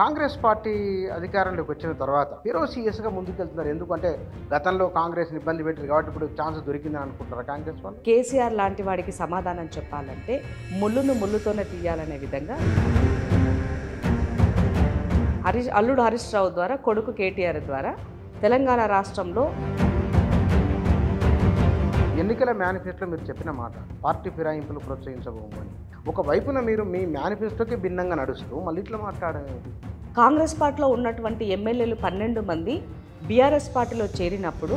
Congress party అధికారంలోకి వచ్చిన తర్వాత హీరో సీఎస్గా ముందుకెళ్తున్నారు ఎందుకంటే గతంలో కాంగ్రెస్ ఇబ్బంది పెట్టారు కాబట్టి ఇప్పుడు ఛాన్స్ దొరికిందని అనుకుంటున్నారు కాంగ్రెస్ వాళ్ళు కేసీఆర్ లాంటి వాడికి సమాధానం చెప్పాలంటే ముళ్ళును ముళ్ళుతోనే తీయాలనే విధంగా హరి అల్లుడు హరీష్ రావు ద్వారా కొడుకు కేటీఆర్ ద్వారా తెలంగాణ రాష్ట్రంలో ఎన్నికల మేనిఫెస్టోలో మీరు చెప్పిన మాట పార్టీ ఫిరాయింపులు ప్రోత్సహించబోమని ఒకవైపున మీరు మీ మేనిఫెస్టోకి భిన్నంగా నడుస్తూ మళ్ళీ ఇట్లా మాట్లాడేది కాంగ్రెస్ పార్టీలో ఉన్నటువంటి ఎమ్మెల్యేలు పన్నెండు మంది బీఆర్ఎస్ పార్టీలో చేరినప్పుడు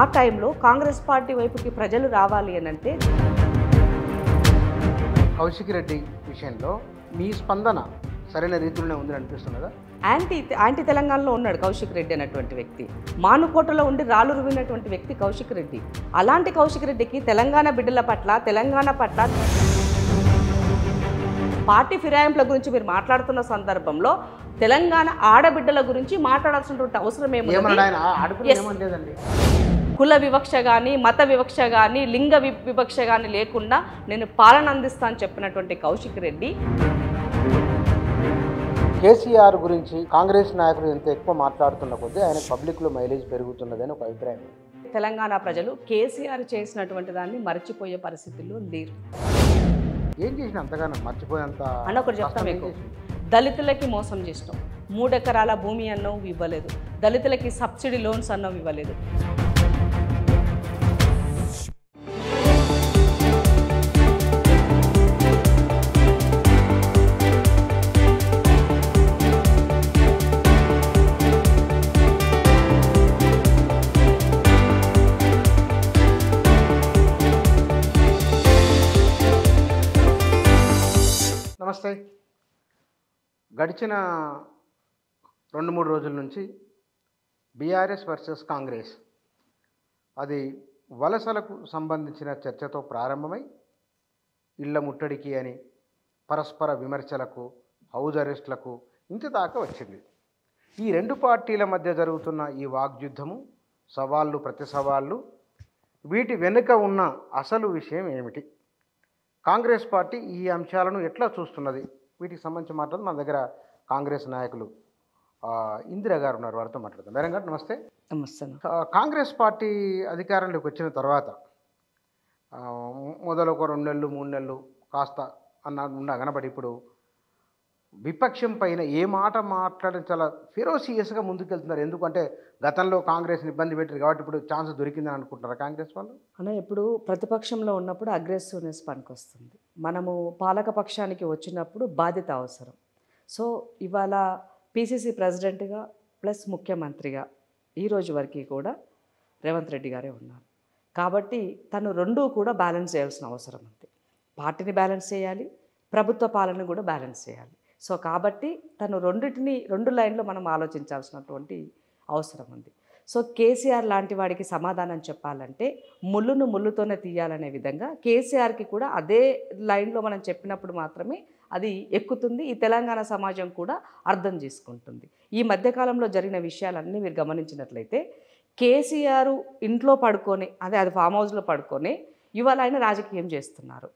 ఆ టైంలో కాంగ్రెస్ పార్టీ వైపుకి ప్రజలు రావాలి అని అంటే కౌశిక్ రెడ్డి విషయంలో మీ స్పందన సరైన రీతిలోనే ఉందని అనిపిస్తున్నదా యాంటీ యాంటీ తెలంగాణలో ఉన్నాడు కౌశిక్ రెడ్డి అనేటువంటి వ్యక్తి మానుకోటలో ఉండి రాళ్ళు రువినటువంటి వ్యక్తి కౌశిక్ రెడ్డి అలాంటి కౌశిక్ రెడ్డికి తెలంగాణ బిడ్డల పట్ల తెలంగాణ పట్ల పార్టీ ఫిరాయింపుల గురించి మీరు మాట్లాడుతున్న సందర్భంలో తెలంగాణ ఆడబిడ్డల గురించి మాట్లాడాల్సినటువంటి అవసరం ఏముంది కుల వివక్ష కానీ మత వివక్ష కానీ లింగ వివక్ష కానీ లేకుండా నేను పాలన అందిస్తాను చెప్పినటువంటి కౌశిక్ రెడ్డి కేసీఆర్ గురించి కాంగ్రెస్ నాయకులు ఎంత ఎక్కువ మాట్లాడుతున్న కొద్దీ ఆయన పబ్లిక్లో మైలేజ్ పెరుగుతున్నదని ఒక అభిప్రాయం తెలంగాణ ప్రజలు కేసీఆర్ చేసినటువంటి దాన్ని మర్చిపోయే పరిస్థితుల్లో లేరు ఏం చేసిన అంతగానో మర్చిపోయేంత అని ఒకటి చెప్తాం మీకు దళితులకి మోసం చేసినాం మూడెకరాల భూమి అన్నం ఇవ్వలేదు దళితులకి సబ్సిడీ లోన్స్ అన్నం ఇవ్వలేదు గడిచిన రెండు మూడు రోజుల నుంచి బీఆర్ఎస్ వర్సెస్ కాంగ్రెస్ అది వలసలకు సంబంధించిన చర్చతో ప్రారంభమై ఇళ్ల ముట్టడికి అని పరస్పర విమర్శలకు హౌజ్ అరెస్టులకు ఇంత దాకా వచ్చింది ఈ రెండు పార్టీల మధ్య జరుగుతున్న ఈ వాగ్యుద్ధము సవాళ్ళు ప్రతి సవాళ్ళు వీటి వెనుక ఉన్న అసలు విషయం ఏమిటి కాంగ్రెస్ పార్టీ ఈ అంశాలను ఎట్లా చూస్తున్నది వీటికి సంబంధించి మాట్లాడుతూ మన దగ్గర కాంగ్రెస్ నాయకులు ఇందిరా గారు ఉన్నారు వారితో మాట్లాడతాం మేడం గారు నమస్తే నమస్తే కాంగ్రెస్ పార్టీ అధికారంలోకి వచ్చిన తర్వాత మొదలు ఒక రెండు నెలలు మూడు నెలలు కాస్త అన్న ఉన్న కనబడి ఇప్పుడు విపక్షం పైన ఏ మాట మాట్లాడడం చాలా ఫిరోసియస్గా ముందుకెళ్తున్నారు ఎందుకంటే గతంలో కాంగ్రెస్ని ఇబ్బంది పెట్టారు కాబట్టి ఇప్పుడు ఛాన్స్ దొరికిందని అనుకుంటున్నారు కాంగ్రెస్ వాళ్ళు అన్న ఇప్పుడు ప్రతిపక్షంలో ఉన్నప్పుడు అగ్రెసివ్నెస్ పనికొస్తుంది మనము పాలక పక్షానికి వచ్చినప్పుడు బాధ్యత అవసరం సో ఇవాళ పీసీసీ ప్రెసిడెంట్గా ప్లస్ ముఖ్యమంత్రిగా ఈరోజు వరకు కూడా రేవంత్ రెడ్డి గారే ఉన్నారు కాబట్టి తను రెండూ కూడా బ్యాలెన్స్ చేయాల్సిన అవసరం ఉంది పార్టీని బ్యాలెన్స్ చేయాలి ప్రభుత్వ పాలన కూడా బ్యాలెన్స్ చేయాలి సో కాబట్టి తను రెండింటిని రెండు లైన్లో మనం ఆలోచించాల్సినటువంటి అవసరం ఉంది సో కేసీఆర్ లాంటి వాడికి సమాధానం చెప్పాలంటే ముళ్ళును ముళ్ళుతోనే తీయాలనే విధంగా కేసీఆర్కి కూడా అదే లైన్లో మనం చెప్పినప్పుడు మాత్రమే అది ఎక్కుతుంది ఈ తెలంగాణ సమాజం కూడా అర్థం చేసుకుంటుంది ఈ మధ్యకాలంలో జరిగిన విషయాలన్నీ మీరు గమనించినట్లయితే కేసీఆర్ ఇంట్లో పడుకొని అదే అది ఫామ్ హౌస్లో పడుకొని ఇవాళ ఆయన రాజకీయం చేస్తున్నారు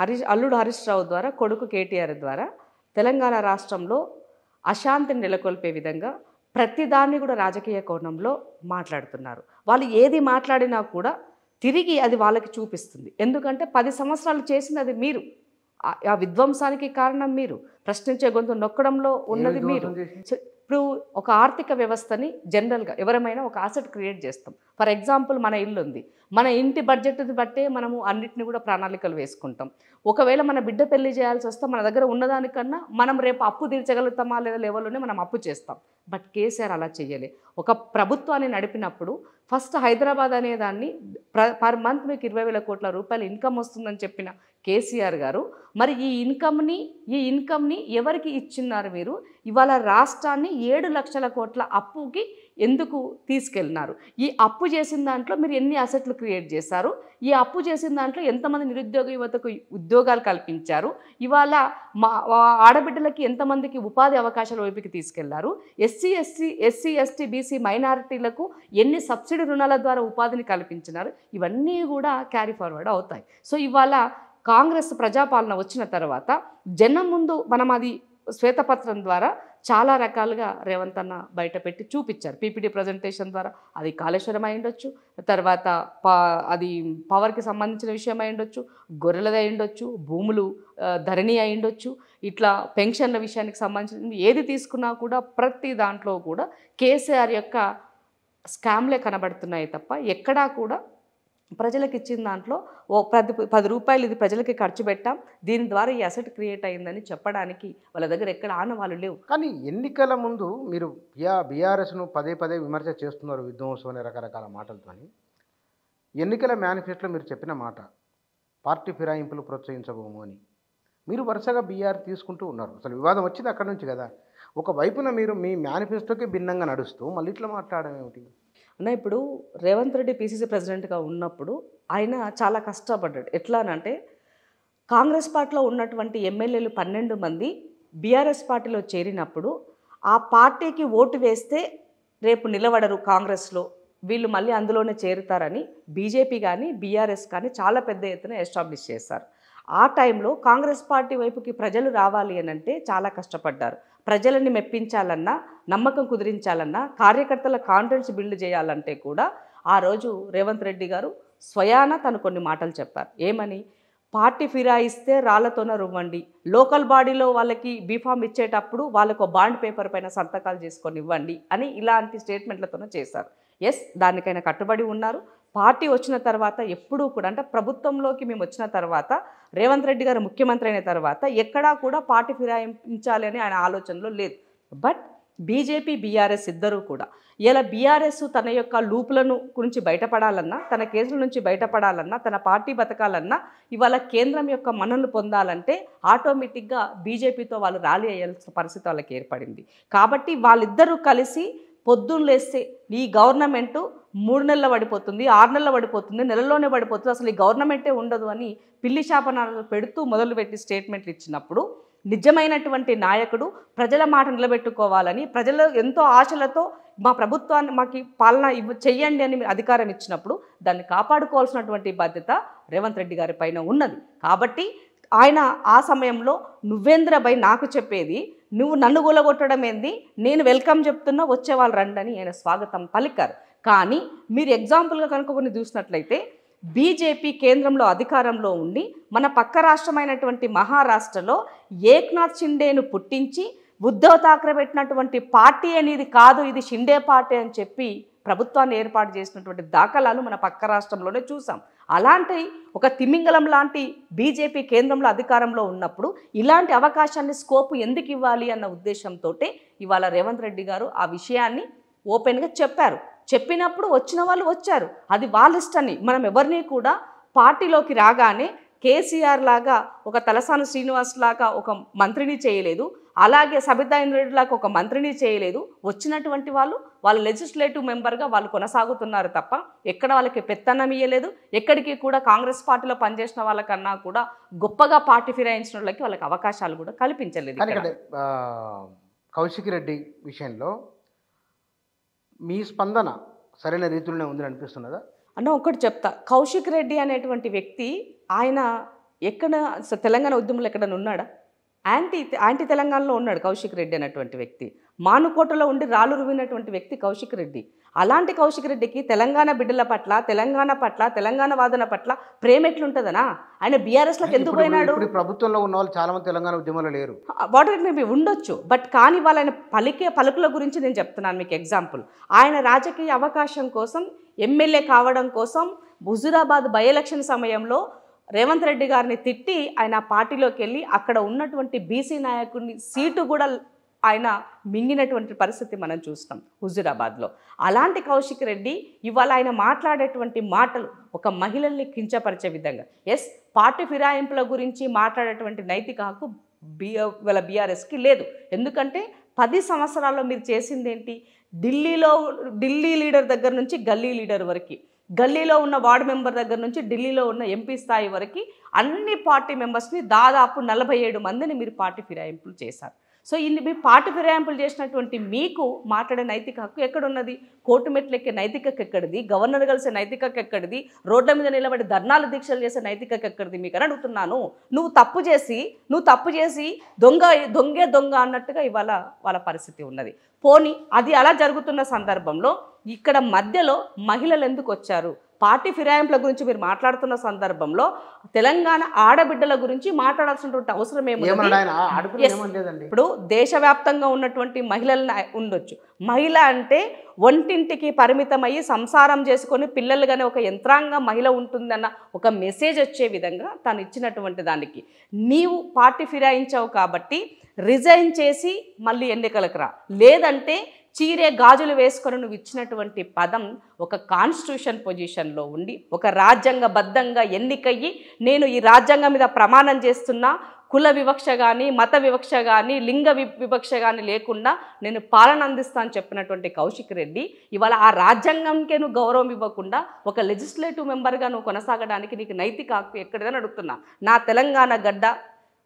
హరీష్ అల్లుడు హరీష్ రావు ద్వారా కొడుకు కేటీఆర్ ద్వారా తెలంగాణ రాష్ట్రంలో అశాంతిని నెలకొల్పే విధంగా ప్రతిదాన్ని కూడా రాజకీయ కోణంలో మాట్లాడుతున్నారు వాళ్ళు ఏది మాట్లాడినా కూడా తిరిగి అది వాళ్ళకి చూపిస్తుంది ఎందుకంటే పది సంవత్సరాలు చేసినది మీరు ఆ విధ్వంసానికి కారణం మీరు ప్రశ్నించే గొంతు నొక్కడంలో ఉన్నది మీరు ఇప్పుడు ఒక ఆర్థిక వ్యవస్థని జనరల్గా ఎవరమైనా ఒక ఆసెట్ క్రియేట్ చేస్తాం ఫర్ ఎగ్జాంపుల్ మన ఇల్లు ఉంది మన ఇంటి బడ్జెట్ని బట్టే మనము అన్నిటిని కూడా ప్రణాళికలు వేసుకుంటాం ఒకవేళ మన బిడ్డ పెళ్లి చేయాల్సి వస్తే మన దగ్గర ఉన్నదానికన్నా మనం రేపు అప్పు తీర్చగలుగుతామా లేదా లెవెల్లోనే మనం అప్పు చేస్తాం బట్ కేసీఆర్ అలా చేయలే ఒక ప్రభుత్వాన్ని నడిపినప్పుడు ఫస్ట్ హైదరాబాద్ అనే దాన్ని పర్ మంత్ మీకు ఇరవై వేల కోట్ల రూపాయలు ఇన్కమ్ వస్తుందని చెప్పిన కేసీఆర్ గారు మరి ఈ ఇన్కమ్ని ఈ ఇన్కమ్ని ఎవరికి ఇచ్చిన్నారు మీరు ఇవాళ రాష్ట్రాన్ని ఏడు లక్షల కోట్ల అప్పుకి ఎందుకు తీసుకెళ్ళినారు ఈ అప్పు చేసిన దాంట్లో మీరు ఎన్ని అసెట్లు క్రియేట్ చేశారు ఈ అప్పు చేసిన దాంట్లో ఎంతమంది నిరుద్యోగ యువతకు ఉద్యోగాలు కల్పించారు ఇవాళ మా ఆడబిడ్డలకి ఎంతమందికి ఉపాధి అవకాశాల వైపుకి తీసుకెళ్లారు SC SC SC ST BC మైనారిటీలకు ఎన్ని సబ్సిడీ రుణాల ద్వారా ఉపాధిని కల్పించినారు ఇవన్నీ కూడా క్యారీ ఫార్వర్డ్ అవుతాయి సో ఇవాళ కాంగ్రెస్ ప్రజాపాలన వచ్చిన తర్వాత జనం ముందు మనం అది శ్వేతపత్రం ద్వారా చాలా రకాలుగా రేవంత్ అన్న బయట చూపించారు పీపీటీ ప్రజెంటేషన్ ద్వారా అది కాళేశ్వరం అయి ఉండొచ్చు తర్వాత అది పవర్కి సంబంధించిన విషయం అయి ఉండొచ్చు గొర్రెలది అయి ఉండొచ్చు భూములు ధరణి అయి ఉండొచ్చు ఇట్లా పెన్షన్ల విషయానికి సంబంధించిన ఏది తీసుకున్నా కూడా ప్రతి దాంట్లో కూడా కేసీఆర్ యొక్క స్కామ్లే కనబడుతున్నాయి తప్ప ఎక్కడా కూడా ప్రజలకు ఇచ్చిన దాంట్లో ఓ పది పది రూపాయలు ఇది ప్రజలకి ఖర్చు పెట్టాం దీని ద్వారా ఈ అసెట్ క్రియేట్ అయిందని చెప్పడానికి వాళ్ళ దగ్గర ఎక్కడ ఆనవాళ్ళు లేవు కానీ ఎన్నికల ముందు మీరు బీఆర్ఎస్ను పదే పదే విమర్శ చేస్తున్నారు విధ్వంసం అనే రకరకాల మాటలతోని ఎన్నికల మేనిఫెస్టోలో మీరు చెప్పిన మాట పార్టీ ఫిరాయింపులు ప్రోత్సహించబోము అని మీరు వరుసగా బీఆర్ తీసుకుంటూ ఉన్నారు అసలు వివాదం వచ్చింది అక్కడి నుంచి కదా ఒకవైపున మీరు మీ మేనిఫెస్టోకి భిన్నంగా నడుస్తూ మళ్ళీ ఇట్లా మాట్లాడడం ఏమిటి అన్న ఇప్పుడు రేవంత్ రెడ్డి పీసీసీ ప్రెసిడెంట్గా ఉన్నప్పుడు ఆయన చాలా కష్టపడ్డాడు ఎట్లా అంటే కాంగ్రెస్ పార్టీలో ఉన్నటువంటి ఎమ్మెల్యేలు పన్నెండు మంది బీఆర్ఎస్ పార్టీలో చేరినప్పుడు ఆ పార్టీకి ఓటు వేస్తే రేపు నిలబడరు కాంగ్రెస్లో వీళ్ళు మళ్ళీ అందులోనే చేరుతారని బీజేపీ కానీ బీఆర్ఎస్ కానీ చాలా పెద్ద ఎత్తున ఎస్టాబ్లిష్ చేశారు ఆ టైంలో కాంగ్రెస్ పార్టీ వైపుకి ప్రజలు రావాలి అని అంటే చాలా కష్టపడ్డారు ప్రజలని మెప్పించాలన్నా నమ్మకం కుదిరించాలన్నా కార్యకర్తల కాన్ఫిడెన్స్ బిల్డ్ చేయాలంటే కూడా ఆ రోజు రేవంత్ రెడ్డి గారు స్వయాన తను కొన్ని మాటలు చెప్పారు ఏమని పార్టీ ఫిరాయిస్తే రాళ్లతోన రువ్వండి లోకల్ బాడీలో వాళ్ళకి బీఫామ్ ఇచ్చేటప్పుడు వాళ్ళకు బాండ్ పేపర్ పైన సంతకాలు చేసుకొని ఇవ్వండి అని ఇలాంటి స్టేట్మెంట్లతోనే చేశారు ఎస్ దానికైనా కట్టుబడి ఉన్నారు పార్టీ వచ్చిన తర్వాత ఎప్పుడూ కూడా అంటే ప్రభుత్వంలోకి మేము వచ్చిన తర్వాత రేవంత్ రెడ్డి గారు ముఖ్యమంత్రి అయిన తర్వాత ఎక్కడా కూడా పార్టీ ఫిరాయించాలి అని ఆయన ఆలోచనలో లేదు బట్ బీజేపీ బీఆర్ఎస్ ఇద్దరూ కూడా ఇలా బీఆర్ఎస్ తన యొక్క లూపులను గురించి బయటపడాలన్నా తన కేసుల నుంచి బయటపడాలన్నా తన పార్టీ బతకాలన్నా ఇవాళ కేంద్రం యొక్క మన్నలు పొందాలంటే ఆటోమేటిక్గా బీజేపీతో వాళ్ళు ర్యాలీ అయ్యాల్సిన పరిస్థితి వాళ్ళకి ఏర్పడింది కాబట్టి వాళ్ళిద్దరూ కలిసి పొద్దున్నేస్తే ఈ గవర్నమెంటు మూడు నెలల పడిపోతుంది ఆరు నెలల పడిపోతుంది నెలలోనే పడిపోతుంది అసలు ఈ గవర్నమెంటే ఉండదు అని పిల్లి శాపనాలు పెడుతూ మొదలుపెట్టి స్టేట్మెంట్లు ఇచ్చినప్పుడు నిజమైనటువంటి నాయకుడు ప్రజల మాట నిలబెట్టుకోవాలని ప్రజలు ఎంతో ఆశలతో మా ప్రభుత్వాన్ని మాకు పాలన ఇవ్వ చెయ్యండి అని అధికారం ఇచ్చినప్పుడు దాన్ని కాపాడుకోవాల్సినటువంటి బాధ్యత రేవంత్ రెడ్డి గారి పైన ఉన్నది కాబట్టి ఆయన ఆ సమయంలో నువ్వేంద్ర నువ్వేంద్రభై నాకు చెప్పేది నువ్వు నన్ను గొలగొట్టడం ఏంది నేను వెల్కమ్ చెప్తున్నా వచ్చేవాళ్ళు రండి అని ఆయన స్వాగతం పలికారు కానీ మీరు ఎగ్జాంపుల్గా కనుక కొన్ని చూసినట్లయితే బీజేపీ కేంద్రంలో అధికారంలో ఉండి మన పక్క రాష్ట్రమైనటువంటి మహారాష్ట్రలో ఏక్నాథ్ షిండేను పుట్టించి ఉద్ధవ్ థాక్రే పెట్టినటువంటి పార్టీ అనేది కాదు ఇది షిండే పార్టీ అని చెప్పి ప్రభుత్వాన్ని ఏర్పాటు చేసినటువంటి దాఖలాలు మన పక్క రాష్ట్రంలోనే చూసాం అలాంటి ఒక తిమింగలం లాంటి బీజేపీ కేంద్రంలో అధికారంలో ఉన్నప్పుడు ఇలాంటి అవకాశాన్ని స్కోపు ఎందుకు ఇవ్వాలి అన్న ఉద్దేశంతో ఇవాళ రేవంత్ రెడ్డి గారు ఆ విషయాన్ని ఓపెన్గా చెప్పారు చెప్పినప్పుడు వచ్చిన వాళ్ళు వచ్చారు అది వాళ్ళ ఇష్టాన్ని మనం ఎవరిని కూడా పార్టీలోకి రాగానే కేసీఆర్ లాగా ఒక తలసాని శ్రీనివాస్ లాగా ఒక మంత్రిని చేయలేదు అలాగే సబితా ఇంద్రెడ్డి లాగా ఒక మంత్రిని చేయలేదు వచ్చినటువంటి వాళ్ళు వాళ్ళ లెజిస్లేటివ్ మెంబర్గా వాళ్ళు కొనసాగుతున్నారు తప్ప ఎక్కడ వాళ్ళకి పెత్తనం ఇయ్యలేదు ఎక్కడికి కూడా కాంగ్రెస్ పార్టీలో పనిచేసిన వాళ్ళకన్నా కూడా గొప్పగా పార్టీ ఫిరాయించిన వాళ్ళకి వాళ్ళకి అవకాశాలు కూడా కల్పించలేదు కౌశిక్ రెడ్డి విషయంలో మీ స్పందన సరైన రీతిలోనే ఉందని అనిపిస్తున్నదా అన్న ఒకటి చెప్తా కౌశిక్ రెడ్డి అనేటువంటి వ్యక్తి ఆయన ఎక్కడ తెలంగాణ ఉద్యమంలో ఎక్కడన్నా ఉన్నాడా యాంటీ యాంటీ తెలంగాణలో ఉన్నాడు కౌశిక్ రెడ్డి అనేటువంటి వ్యక్తి మానుకోటలో ఉండి రాళ్ళు రువినటువంటి వ్యక్తి కౌశిక్ రెడ్డి అలాంటి కౌశిక్ రెడ్డికి తెలంగాణ బిడ్డల పట్ల తెలంగాణ పట్ల తెలంగాణ వాదన పట్ల ప్రేమ ఎట్లుంటుందనా ఆయన బీఆర్ఎస్లకు ఎందుకు పోయినాడు ప్రభుత్వంలో ఉన్న వాళ్ళు చాలా మంది తెలంగాణ ఉద్యమంలో లేరు వాటర్ ఇట్ మేబీ ఉండొచ్చు బట్ కానీ వాళ్ళ పలికే పలుకుల గురించి నేను చెప్తున్నాను మీకు ఎగ్జాంపుల్ ఆయన రాజకీయ అవకాశం కోసం ఎమ్మెల్యే కావడం కోసం హుజురాబాద్ బై ఎలక్షన్ సమయంలో రేవంత్ రెడ్డి గారిని తిట్టి ఆయన పార్టీలోకి వెళ్ళి అక్కడ ఉన్నటువంటి బీసీ నాయకుడిని సీటు కూడా ఆయన మింగినటువంటి పరిస్థితి మనం చూస్తాం హుజూరాబాద్లో అలాంటి కౌశిక్ రెడ్డి ఇవాళ ఆయన మాట్లాడేటువంటి మాటలు ఒక మహిళల్ని కించపరిచే విధంగా ఎస్ పార్టీ ఫిరాయింపుల గురించి మాట్లాడేటువంటి నైతిక హక్కు బిఆర్ బీఆర్ఎస్కి లేదు ఎందుకంటే పది సంవత్సరాల్లో మీరు చేసింది ఏంటి ఢిల్లీలో ఢిల్లీ లీడర్ దగ్గర నుంచి గల్లీ లీడర్ వరకు గల్లీలో ఉన్న వార్డు మెంబర్ దగ్గర నుంచి ఢిల్లీలో ఉన్న ఎంపీ స్థాయి వరకు అన్ని పార్టీ మెంబర్స్ని దాదాపు నలభై ఏడు మందిని మీరు పార్టీ ఫిరాయింపులు చేశారు సో ఇన్ని మీ పాట ఫిరాయింపులు చేసినటువంటి మీకు మాట్లాడే నైతిక హక్కు ఎక్కడున్నది కోర్టు ఎక్కే నైతిక ఎక్కడిది గవర్నర్ కలిసే నైతిక ఎక్కడిది రోడ్ల మీద నిలబడి ధర్నాలు దీక్షలు చేసే నైతిక ఎక్కడిది మీకు అని అడుగుతున్నాను నువ్వు తప్పు చేసి నువ్వు తప్పు చేసి దొంగ దొంగే దొంగ అన్నట్టుగా ఇవాళ వాళ్ళ పరిస్థితి ఉన్నది పోని అది అలా జరుగుతున్న సందర్భంలో ఇక్కడ మధ్యలో మహిళలు ఎందుకు వచ్చారు పార్టీ ఫిరాయింపుల గురించి మీరు మాట్లాడుతున్న సందర్భంలో తెలంగాణ ఆడబిడ్డల గురించి మాట్లాడాల్సినటువంటి అవసరం ఏమో ఇప్పుడు దేశవ్యాప్తంగా ఉన్నటువంటి మహిళలను ఉండొచ్చు మహిళ అంటే ఒంటింటికి పరిమితమయ్యి సంసారం చేసుకొని పిల్లలుగానే ఒక యంత్రాంగ మహిళ ఉంటుందన్న ఒక మెసేజ్ వచ్చే విధంగా తను ఇచ్చినటువంటి దానికి నీవు పార్టీ ఫిరాయించావు కాబట్టి రిజైన్ చేసి మళ్ళీ ఎన్నికలకు రా లేదంటే చీరే గాజులు వేసుకొని నువ్వు ఇచ్చినటువంటి పదం ఒక కాన్స్టిట్యూషన్ పొజిషన్లో ఉండి ఒక రాజ్యాంగబద్ధంగా ఎన్నికయ్యి నేను ఈ రాజ్యాంగం మీద ప్రమాణం చేస్తున్నా కుల వివక్ష కానీ మత వివక్ష కానీ లింగ వివక్ష కానీ లేకుండా నేను పాలన అందిస్తాను చెప్పినటువంటి కౌశిక్ రెడ్డి ఇవాళ ఆ రాజ్యాంగంకే నువ్వు గౌరవం ఇవ్వకుండా ఒక లెజిస్లేటివ్ మెంబర్గా నువ్వు కొనసాగడానికి నీకు నైతిక హక్కు ఎక్కడిదని అడుగుతున్నా నా తెలంగాణ గడ్డ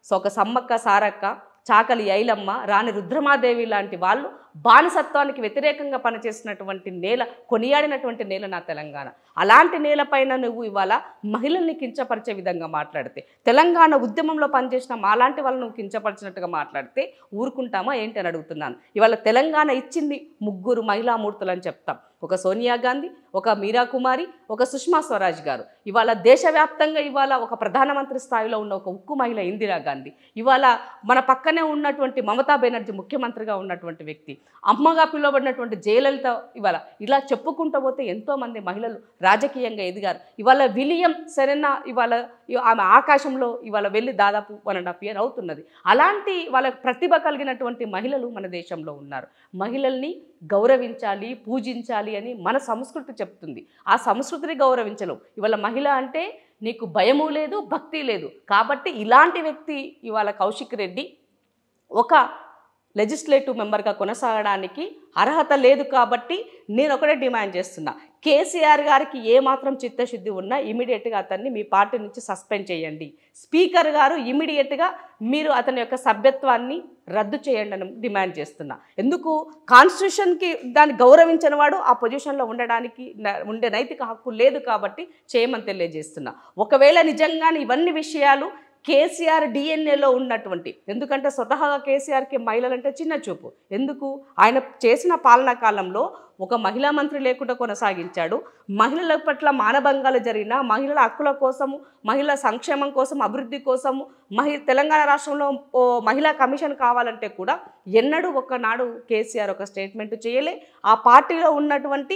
సో ఒక సమ్మక్క సారక్క చాకలి ఐలమ్మ రాణి రుద్రమాదేవి లాంటి వాళ్ళు బానిసత్వానికి వ్యతిరేకంగా పనిచేసినటువంటి నేల కొనియాడినటువంటి నేల నా తెలంగాణ అలాంటి నేలపైన నువ్వు ఇవాళ మహిళల్ని కించపరిచే విధంగా మాట్లాడితే తెలంగాణ ఉద్యమంలో పనిచేసిన మాలాంటి వాళ్ళు నువ్వు కించపరిచినట్టుగా మాట్లాడితే ఊరుకుంటామా ఏంటి అని అడుగుతున్నాను ఇవాళ తెలంగాణ ఇచ్చింది ముగ్గురు మహిళామూర్తులు అని చెప్తాం ఒక సోనియా గాంధీ ఒక మీరా కుమారి ఒక సుష్మా స్వరాజ్ గారు ఇవాళ దేశవ్యాప్తంగా ఇవాళ ఒక ప్రధానమంత్రి స్థాయిలో ఉన్న ఒక ఉక్కు మహిళ ఇందిరా గాంధీ ఇవాళ మన పక్కనే ఉన్నటువంటి మమతా బెనర్జీ ముఖ్యమంత్రిగా ఉన్నటువంటి వ్యక్తి అమ్మగా పిలువబడినటువంటి జయలలిత ఇవాళ ఇలా చెప్పుకుంటూ పోతే ఎంతోమంది మహిళలు రాజకీయంగా ఎదిగారు ఇవాళ విలియం సెరెనా ఇవాళ ఆమె ఆకాశంలో ఇవాళ వెళ్ళి దాదాపు వన్ అండ్ హాఫ్ ఇయర్ అవుతున్నది అలాంటి వాళ్ళ ప్రతిభ కలిగినటువంటి మహిళలు మన దేశంలో ఉన్నారు మహిళల్ని గౌరవించాలి పూజించాలి అని మన సంస్కృతి చెప్తుంది ఆ సంస్కృతిని గౌరవించలేం ఇవాళ మహిళ అంటే నీకు భయము లేదు భక్తి లేదు కాబట్టి ఇలాంటి వ్యక్తి ఇవాళ కౌశిక్ రెడ్డి ఒక లెజిస్లేటివ్ మెంబర్గా కొనసాగడానికి అర్హత లేదు కాబట్టి నేను ఒకటే డిమాండ్ చేస్తున్నా కేసీఆర్ గారికి ఏమాత్రం చిత్తశుద్ధి ఉన్నా ఇమీడియట్గా అతన్ని మీ పార్టీ నుంచి సస్పెండ్ చేయండి స్పీకర్ గారు ఇమీడియట్గా మీరు అతని యొక్క సభ్యత్వాన్ని రద్దు చేయండి అని డిమాండ్ చేస్తున్నా ఎందుకు కాన్స్టిట్యూషన్కి దాన్ని గౌరవించిన వాడు ఆ పొజిషన్లో ఉండడానికి ఉండే నైతిక హక్కు లేదు కాబట్టి చేయమని తెలియజేస్తున్నా ఒకవేళ నిజంగానే ఇవన్నీ విషయాలు కేసీఆర్ డిఎన్ఏలో ఉన్నటువంటి ఎందుకంటే స్వతహాగా కేసీఆర్కి మహిళలంటే చిన్న చూపు ఎందుకు ఆయన చేసిన పాలనా కాలంలో ఒక మహిళా మంత్రి లేకుండా కొనసాగించాడు మహిళల పట్ల మానభంగాలు జరిగిన మహిళల హక్కుల కోసము మహిళల సంక్షేమం కోసం అభివృద్ధి కోసము మహి తెలంగాణ రాష్ట్రంలో మహిళా కమిషన్ కావాలంటే కూడా ఎన్నడూ ఒకనాడు కేసీఆర్ ఒక స్టేట్మెంట్ చేయలే ఆ పార్టీలో ఉన్నటువంటి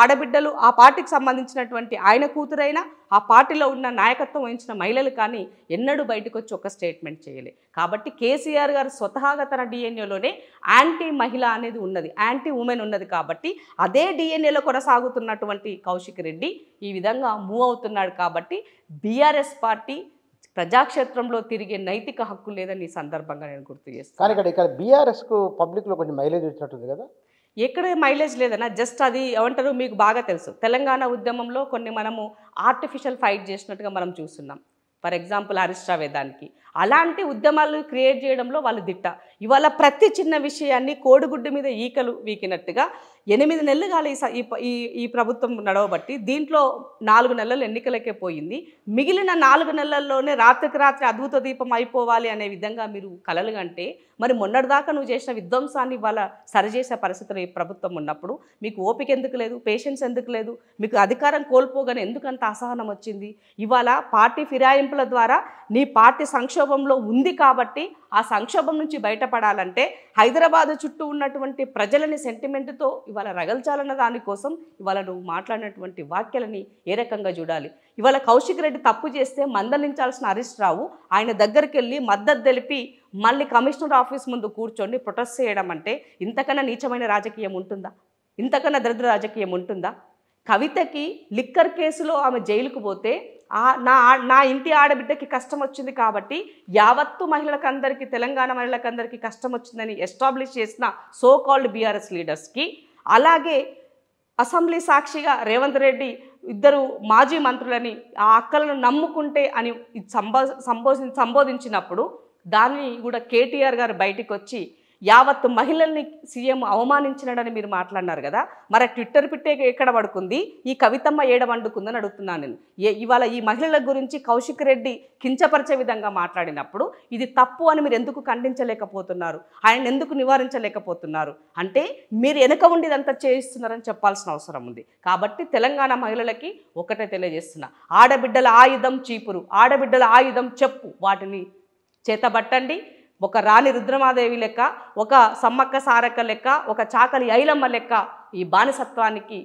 ఆడబిడ్డలు ఆ పార్టీకి సంబంధించినటువంటి ఆయన కూతురైన ఆ పార్టీలో ఉన్న నాయకత్వం వహించిన మహిళలు కానీ ఎన్నడూ బయటకు వచ్చి ఒక స్టేట్మెంట్ చేయలే కాబట్టి కేసీఆర్ గారు స్వతహాగా తన డిఎన్ఏలోనే యాంటీ మహిళ అనేది ఉన్నది యాంటీ ఉమెన్ ఉన్నది కాబట్టి కాబట్టి అదే డిఎన్ఏలో కొనసాగుతున్నటువంటి కౌశిక్ రెడ్డి ఈ విధంగా మూవ్ అవుతున్నాడు కాబట్టి బీఆర్ఎస్ పార్టీ ప్రజాక్షేత్రంలో తిరిగే నైతిక హక్కు లేదని ఈ సందర్భంగా నేను గుర్తు చేస్తాను కానీ ఇక్కడ ఇక్కడ బీఆర్ఎస్కు పబ్లిక్లో కొంచెం మైలేజ్ వచ్చినట్టుంది కదా ఎక్కడ మైలేజ్ లేదన్నా జస్ట్ అది ఏమంటారు మీకు బాగా తెలుసు తెలంగాణ ఉద్యమంలో కొన్ని మనము ఆర్టిఫిషియల్ ఫైట్ చేసినట్టుగా మనం చూస్తున్నాం ఫర్ ఎగ్జాంపుల్ హరీష్ రావే అలాంటి ఉద్యమాలు క్రియేట్ చేయడంలో వాళ్ళు దిట్ట ఇవాళ ప్రతి చిన్న విషయాన్ని కోడిగుడ్డు మీద ఈకలు వీకినట్టుగా ఎనిమిది నెలలు కాలే ఈ ఈ ప్రభుత్వం నడవబట్టి దీంట్లో నాలుగు నెలలు ఎన్నికలకే పోయింది మిగిలిన నాలుగు నెలల్లోనే రాత్రికి రాత్రి అద్భుత దీపం అయిపోవాలి అనే విధంగా మీరు కలలు కంటే మరి మొన్నటిదాకా నువ్వు చేసిన విధ్వంసాన్ని ఇవాళ సరిచేసే పరిస్థితులు ఈ ప్రభుత్వం ఉన్నప్పుడు మీకు ఓపిక ఎందుకు లేదు పేషెన్స్ ఎందుకు లేదు మీకు అధికారం కోల్పోగానే ఎందుకంత అసహనం వచ్చింది ఇవాళ పార్టీ ఫిరాయింపుల ద్వారా నీ పార్టీ సంక్షోభంలో ఉంది కాబట్టి ఆ సంక్షోభం నుంచి బయటపడాలంటే హైదరాబాద్ చుట్టూ ఉన్నటువంటి ప్రజలని సెంటిమెంట్తో ఇవాళ రగల్చాలన్న దానికోసం ఇవాళ నువ్వు మాట్లాడినటువంటి వాక్యలని ఏ రకంగా చూడాలి ఇవాళ కౌశిక్ రెడ్డి తప్పు చేస్తే మందలించాల్సిన హరీష్ రావు ఆయన దగ్గరికి వెళ్ళి మద్దతు తెలిపి మళ్ళీ కమిషనర్ ఆఫీస్ ముందు కూర్చొని ప్రొటెస్ట్ చేయడం అంటే ఇంతకన్నా నీచమైన రాజకీయం ఉంటుందా ఇంతకన్నా దరిద్ర రాజకీయం ఉంటుందా కవితకి లిక్కర్ కేసులో ఆమె జైలుకు పోతే నా నా ఇంటి ఆడబిడ్డకి కష్టం వచ్చింది కాబట్టి యావత్తు మహిళలకందరికీ తెలంగాణ మహిళలకందరికీ కష్టం వచ్చిందని ఎస్టాబ్లిష్ చేసిన సో కాల్డ్ బీఆర్ఎస్ లీడర్స్కి అలాగే అసెంబ్లీ సాక్షిగా రేవంత్ రెడ్డి ఇద్దరు మాజీ మంత్రులని ఆ అక్కలను నమ్ముకుంటే అని సంబో సంబోధి సంబోధించినప్పుడు దాన్ని కూడా కేటీఆర్ గారు బయటకు వచ్చి యావత్ మహిళల్ని సీఎం అవమానించినాడని మీరు మాట్లాడినారు కదా మరి ట్విట్టర్ పిట్టే ఎక్కడ పడుకుంది ఈ కవితమ్మ ఏడ వండుకుందని అడుగుతున్నాను నేను ఇవాళ ఈ మహిళల గురించి కౌశిక్ రెడ్డి కించపరిచే విధంగా మాట్లాడినప్పుడు ఇది తప్పు అని మీరు ఎందుకు ఖండించలేకపోతున్నారు ఆయన ఎందుకు నివారించలేకపోతున్నారు అంటే మీరు వెనక ఉండేదంతా చేయిస్తున్నారని చెప్పాల్సిన అవసరం ఉంది కాబట్టి తెలంగాణ మహిళలకి ఒకటే తెలియజేస్తున్నా ఆడబిడ్డల ఆయుధం చీపురు ఆడబిడ్డల ఆయుధం చెప్పు వాటిని చేతబట్టండి ఒక రాణి రుద్రమాదేవి లెక్క ఒక సమ్మక్క సారక్క లెక్క ఒక చాకలి ఐలమ్మ లెక్క ఈ బానిసత్వానికి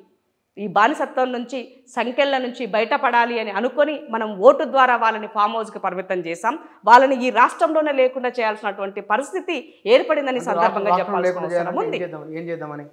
ఈ బానిసత్వం నుంచి సంఖ్యల నుంచి బయటపడాలి అని అనుకొని మనం ఓటు ద్వారా వాళ్ళని ఫామ్ హౌస్కి పరిమితం చేశాం వాళ్ళని ఈ రాష్ట్రంలోనే లేకుండా చేయాల్సినటువంటి పరిస్థితి ఏర్పడిందని సందర్భంగా చెప్పాల్సిన ఏం చేద్దామని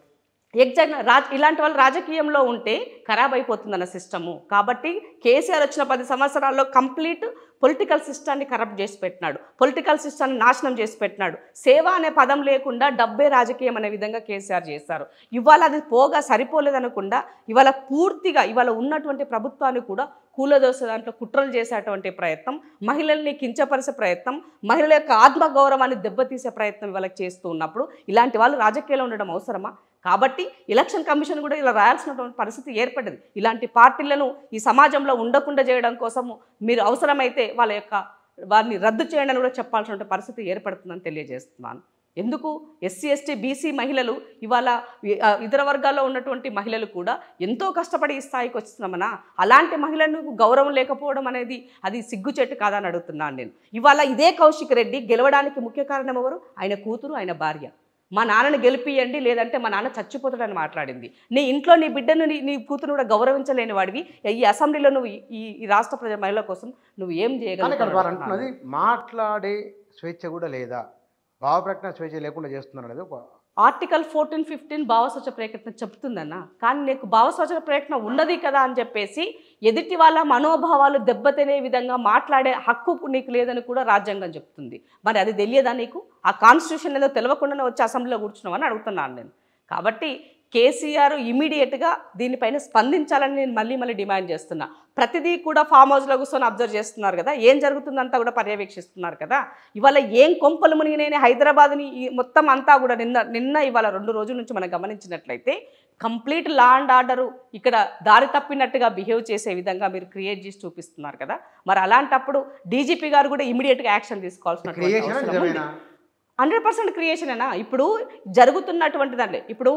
ఎగ్జాక్ట్ రాజ్ ఇలాంటి వాళ్ళు రాజకీయంలో ఉంటే ఖరాబ్ అయిపోతుందన్న సిస్టము కాబట్టి కేసీఆర్ వచ్చిన పది సంవత్సరాల్లో కంప్లీట్ పొలిటికల్ సిస్టాన్ని కరప్ట్ చేసి పెట్టినాడు పొలిటికల్ సిస్టాన్ని నాశనం చేసి పెట్టినాడు సేవ అనే పదం లేకుండా డబ్బే రాజకీయం అనే విధంగా కేసీఆర్ చేశారు ఇవాళ అది పోగా సరిపోలేదనకుండా ఇవాళ పూర్తిగా ఇవాళ ఉన్నటువంటి ప్రభుత్వాన్ని కూడా కూలదోస దాంట్లో కుట్రలు చేసేటువంటి ప్రయత్నం మహిళల్ని కించపరిచే ప్రయత్నం మహిళల యొక్క ఆత్మగౌరవాన్ని దెబ్బతీసే ప్రయత్నం ఇవాళ చేస్తూ ఉన్నప్పుడు ఇలాంటి వాళ్ళు రాజకీయాల్లో ఉండడం అవసరమా కాబట్టి ఎలక్షన్ కమిషన్ కూడా ఇలా రాయాల్సినటువంటి పరిస్థితి ఏర్పడింది ఇలాంటి పార్టీలను ఈ సమాజంలో ఉండకుండా చేయడం కోసము మీరు అవసరమైతే వాళ్ళ యొక్క వారిని రద్దు చేయండి కూడా చెప్పాల్సిన పరిస్థితి ఏర్పడుతుందని తెలియజేస్తున్నాను ఎందుకు ఎస్సీ ఎస్టీ బీసీ మహిళలు ఇవాళ ఇతర వర్గాల్లో ఉన్నటువంటి మహిళలు కూడా ఎంతో కష్టపడి ఈ స్థాయికి వస్తున్నామన్నా అలాంటి మహిళలకు గౌరవం లేకపోవడం అనేది అది సిగ్గుచెట్టు కాదని అడుగుతున్నాను నేను ఇవాళ ఇదే కౌశిక్ రెడ్డి గెలవడానికి ముఖ్య కారణం ఎవరు ఆయన కూతురు ఆయన భార్య మా నాన్నని గెలిపియండి లేదంటే మా నాన్న చచ్చిపోతాడని మాట్లాడింది నీ ఇంట్లో నీ బిడ్డను నీ నీ కూతురు కూడా గౌరవించలేని వాడివి ఈ అసెంబ్లీలో నువ్వు ఈ ఈ రాష్ట్ర ప్రజల మహిళల కోసం నువ్వు ఏం చేయగలవు మాట్లాడే స్వేచ్ఛ కూడా లేదా భావప్రకటన స్వేచ్ఛ లేకుండా చేస్తున్నారు అనేది ఒక ఆర్టికల్ ఫోర్టీన్ ఫిఫ్టీన్ భావస్వచ ప్రయత్న చెప్తుందన్న కానీ నీకు భావస్వచన ప్రయత్నం ఉన్నది కదా అని చెప్పేసి ఎదుటి వాళ్ళ మనోభావాలు దెబ్బతినే విధంగా మాట్లాడే హక్కు నీకు లేదని కూడా రాజ్యాంగం చెప్తుంది మరి అది తెలియదా నీకు ఆ కాన్స్టిట్యూషన్ ఏదో తెలియకుండానే వచ్చి అసెంబ్లీలో కూర్చున్నామని అడుగుతున్నాను నేను కాబట్టి కేసీఆర్ ఇమీడియట్గా దీనిపైన స్పందించాలని నేను మళ్ళీ మళ్ళీ డిమాండ్ చేస్తున్నా ప్రతిదీ కూడా ఫామ్ హౌస్లో కూర్చొని అబ్జర్వ్ చేస్తున్నారు కదా ఏం జరుగుతుందంతా కూడా పర్యవేక్షిస్తున్నారు కదా ఇవాళ ఏం కొంపలు మునిగినైనా హైదరాబాద్ని మొత్తం అంతా కూడా నిన్న నిన్న ఇవాళ రెండు రోజుల నుంచి మనం గమనించినట్లయితే కంప్లీట్ లా అండ్ ఆర్డరు ఇక్కడ దారి తప్పినట్టుగా బిహేవ్ చేసే విధంగా మీరు క్రియేట్ చేసి చూపిస్తున్నారు కదా మరి అలాంటప్పుడు డీజీపీ గారు కూడా ఇమీడియట్గా యాక్షన్ తీసుకోవాల్సిన హండ్రెడ్ పర్సెంట్ క్రియేషనేనా ఇప్పుడు జరుగుతున్నటువంటి దాన్ని ఇప్పుడు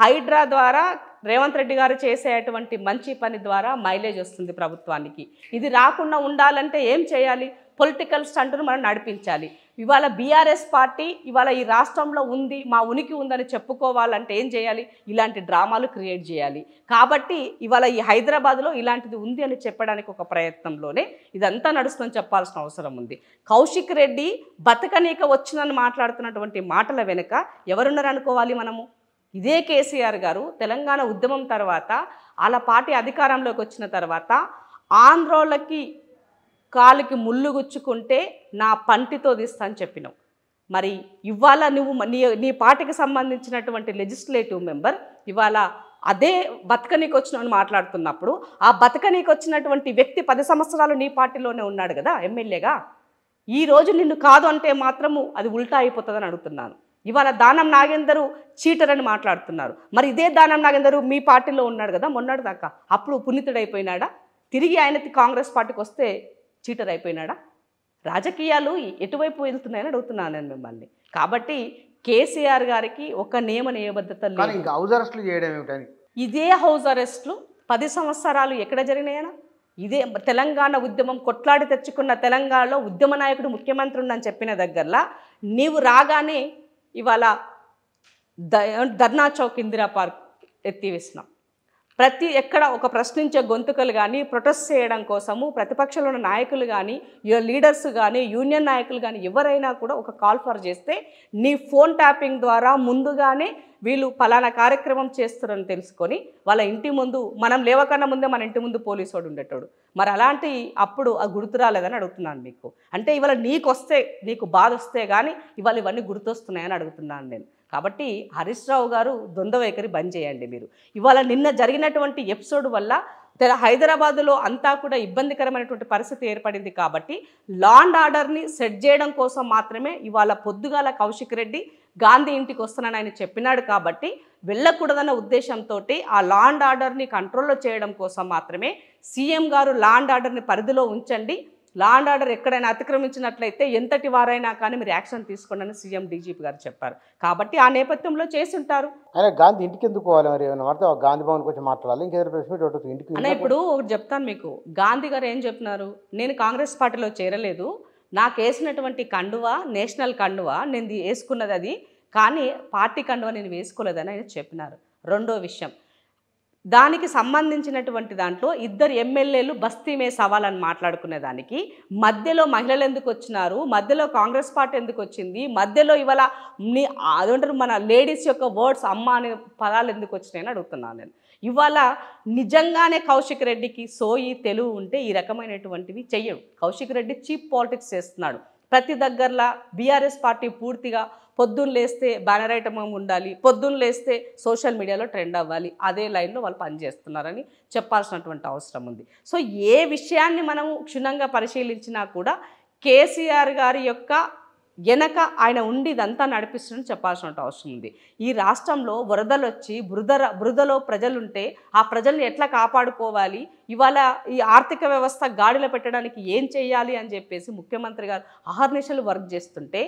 హైడ్రా ద్వారా రేవంత్ రెడ్డి గారు చేసేటువంటి మంచి పని ద్వారా మైలేజ్ వస్తుంది ప్రభుత్వానికి ఇది రాకుండా ఉండాలంటే ఏం చేయాలి పొలిటికల్ స్టంట్ను మనం నడిపించాలి ఇవాళ బీఆర్ఎస్ పార్టీ ఇవాళ ఈ రాష్ట్రంలో ఉంది మా ఉనికి ఉందని చెప్పుకోవాలంటే ఏం చేయాలి ఇలాంటి డ్రామాలు క్రియేట్ చేయాలి కాబట్టి ఇవాళ ఈ హైదరాబాద్లో ఇలాంటిది ఉంది అని చెప్పడానికి ఒక ప్రయత్నంలోనే ఇదంతా నడుస్తుందని చెప్పాల్సిన అవసరం ఉంది కౌశిక్ రెడ్డి బతకనీక వచ్చిందని మాట్లాడుతున్నటువంటి మాటల వెనుక ఎవరున్నారనుకోవాలి మనము ఇదే కేసీఆర్ గారు తెలంగాణ ఉద్యమం తర్వాత వాళ్ళ పార్టీ అధికారంలోకి వచ్చిన తర్వాత ఆంధ్రోళ్ళకి కాలుకి ముళ్ళు గుచ్చుకుంటే నా పంటితో తీస్తా అని చెప్పినావు మరి ఇవాళ నువ్వు నీ నీ పార్టీకి సంబంధించినటువంటి లెజిస్లేటివ్ మెంబర్ ఇవాళ అదే బతకనీకి వచ్చినవని మాట్లాడుతున్నప్పుడు ఆ బతకనీకి వచ్చినటువంటి వ్యక్తి పది సంవత్సరాలు నీ పార్టీలోనే ఉన్నాడు కదా ఎమ్మెల్యేగా ఈ రోజు నిన్ను కాదు అంటే మాత్రము అది ఉల్టా అయిపోతుందని అడుగుతున్నాను ఇవాళ దానం నాగేందరు చీటర్ అని మాట్లాడుతున్నారు మరి ఇదే దానం నాగేందరు మీ పార్టీలో ఉన్నాడు కదా మొన్నటి దాకా అప్పుడు పునీతుడైపోయినాడా తిరిగి ఆయన కాంగ్రెస్ పార్టీకి వస్తే చీటర్ అయిపోయినాడా రాజకీయాలు ఎటువైపు వెళ్తున్నాయని అడుగుతున్నాను నేను మిమ్మల్ని కాబట్టి కేసీఆర్ గారికి ఒక నియమ నియబద్ధత హౌస్ అరెస్ట్లు చేయడం ఏమిటని ఇదే హౌస్ అరెస్ట్లు పది సంవత్సరాలు ఎక్కడ జరిగినాయనా ఇదే తెలంగాణ ఉద్యమం కొట్లాడి తెచ్చుకున్న తెలంగాణలో ఉద్యమ నాయకుడు ముఖ్యమంత్రి ఉందని చెప్పిన దగ్గరలా నీవు రాగానే ఇవాళ ధర్నా చౌక్ ఇందిరా పార్క్ ఎత్తివేసినాం ప్రతి ఎక్కడ ఒక ప్రశ్నించే గొంతుకలు కానీ ప్రొటెస్ట్ చేయడం కోసము ప్రతిపక్షంలో ఉన్న నాయకులు కానీ లీడర్స్ కానీ యూనియన్ నాయకులు కానీ ఎవరైనా కూడా ఒక కాల్ ఫర్ చేస్తే నీ ఫోన్ ట్యాపింగ్ ద్వారా ముందుగానే వీళ్ళు పలానా కార్యక్రమం చేస్తారని తెలుసుకొని వాళ్ళ ఇంటి ముందు మనం లేవకన్నా ముందే మన ఇంటి ముందు పోలీసు వాడు ఉండేటోడు మరి అలాంటి అప్పుడు ఆ గుర్తు రాలేదని అడుగుతున్నాను మీకు అంటే ఇవాళ నీకు వస్తే నీకు బాధ వస్తే కానీ ఇవాళ ఇవన్నీ గుర్తొస్తున్నాయని అడుగుతున్నాను నేను కాబట్టి హరీష్ రావు గారు దొందవైఖరి వైఖరి బంద్ చేయండి మీరు ఇవాళ నిన్న జరిగినటువంటి ఎపిసోడ్ వల్ల హైదరాబాదులో అంతా కూడా ఇబ్బందికరమైనటువంటి పరిస్థితి ఏర్పడింది కాబట్టి లా అండ్ ఆర్డర్ని సెట్ చేయడం కోసం మాత్రమే ఇవాళ పొద్దుగాల కౌశిక్ రెడ్డి గాంధీ ఇంటికి వస్తున్నానని ఆయన చెప్పినాడు కాబట్టి వెళ్ళకూడదన్న ఉద్దేశంతో ఆ లా అండ్ ఆర్డర్ని కంట్రోల్లో చేయడం కోసం మాత్రమే సీఎం గారు లా అండ్ ఆర్డర్ని పరిధిలో ఉంచండి లా అండ్ ఆర్డర్ ఎక్కడైనా అతిక్రమించినట్లయితే ఎంతటి వారైనా కానీ మీరు యాక్షన్ తీసుకోండి అని సీఎం డీజీపీ గారు చెప్పారు కాబట్టి ఆ నేపథ్యంలో చేసి ఉంటారు అరే గాంధీ ఇంటికి ఎందుకు పోవాలి మరి ఏమైనా గాంధీ భవన్ వచ్చి మాట్లాడాలి ఇంకేదో ఇంటికి ఇప్పుడు ఒకటి చెప్తాను మీకు గాంధీ గారు ఏం చెప్తున్నారు నేను కాంగ్రెస్ పార్టీలో చేరలేదు నాకు వేసినటువంటి కండువా నేషనల్ కండువా నేను వేసుకున్నది అది కానీ పార్టీ కండువా నేను వేసుకోలేదని ఆయన చెప్పినారు రెండో విషయం దానికి సంబంధించినటువంటి దాంట్లో ఇద్దరు ఎమ్మెల్యేలు బస్తీ మే సవాలని మాట్లాడుకునే దానికి మధ్యలో మహిళలు ఎందుకు వచ్చినారు మధ్యలో కాంగ్రెస్ పార్టీ ఎందుకు వచ్చింది మధ్యలో ఇవాళ అదంటారు మన లేడీస్ యొక్క వర్డ్స్ అమ్మ అనే పదాలు ఎందుకు వచ్చినాయని అడుగుతున్నాను నేను ఇవాళ నిజంగానే కౌశిక్ రెడ్డికి సోయి తెలుగు ఉంటే ఈ రకమైనటువంటివి చెయ్యడు కౌశిక్ రెడ్డి చీప్ పాలిటిక్స్ చేస్తున్నాడు ప్రతి దగ్గరలా బీఆర్ఎస్ పార్టీ పూర్తిగా పొద్దున్న లేస్తే బ్యానర్ ఐటమ్ ఉండాలి పొద్దున్న లేస్తే సోషల్ మీడియాలో ట్రెండ్ అవ్వాలి అదే లైన్లో వాళ్ళు పనిచేస్తున్నారని చెప్పాల్సినటువంటి అవసరం ఉంది సో ఏ విషయాన్ని మనము క్షుణ్ణంగా పరిశీలించినా కూడా కేసీఆర్ గారి యొక్క వెనక ఆయన ఉండి ఇదంతా నడిపిస్తుందని చెప్పాల్సినటువంటి అవసరం ఉంది ఈ రాష్ట్రంలో వరదలు వచ్చి బృదర బురదలో ప్రజలుంటే ఆ ప్రజల్ని ఎట్లా కాపాడుకోవాలి ఇవాళ ఈ ఆర్థిక వ్యవస్థ గాడిలో పెట్టడానికి ఏం చేయాలి అని చెప్పేసి ముఖ్యమంత్రి గారు అహర్నిశలు వర్క్ చేస్తుంటే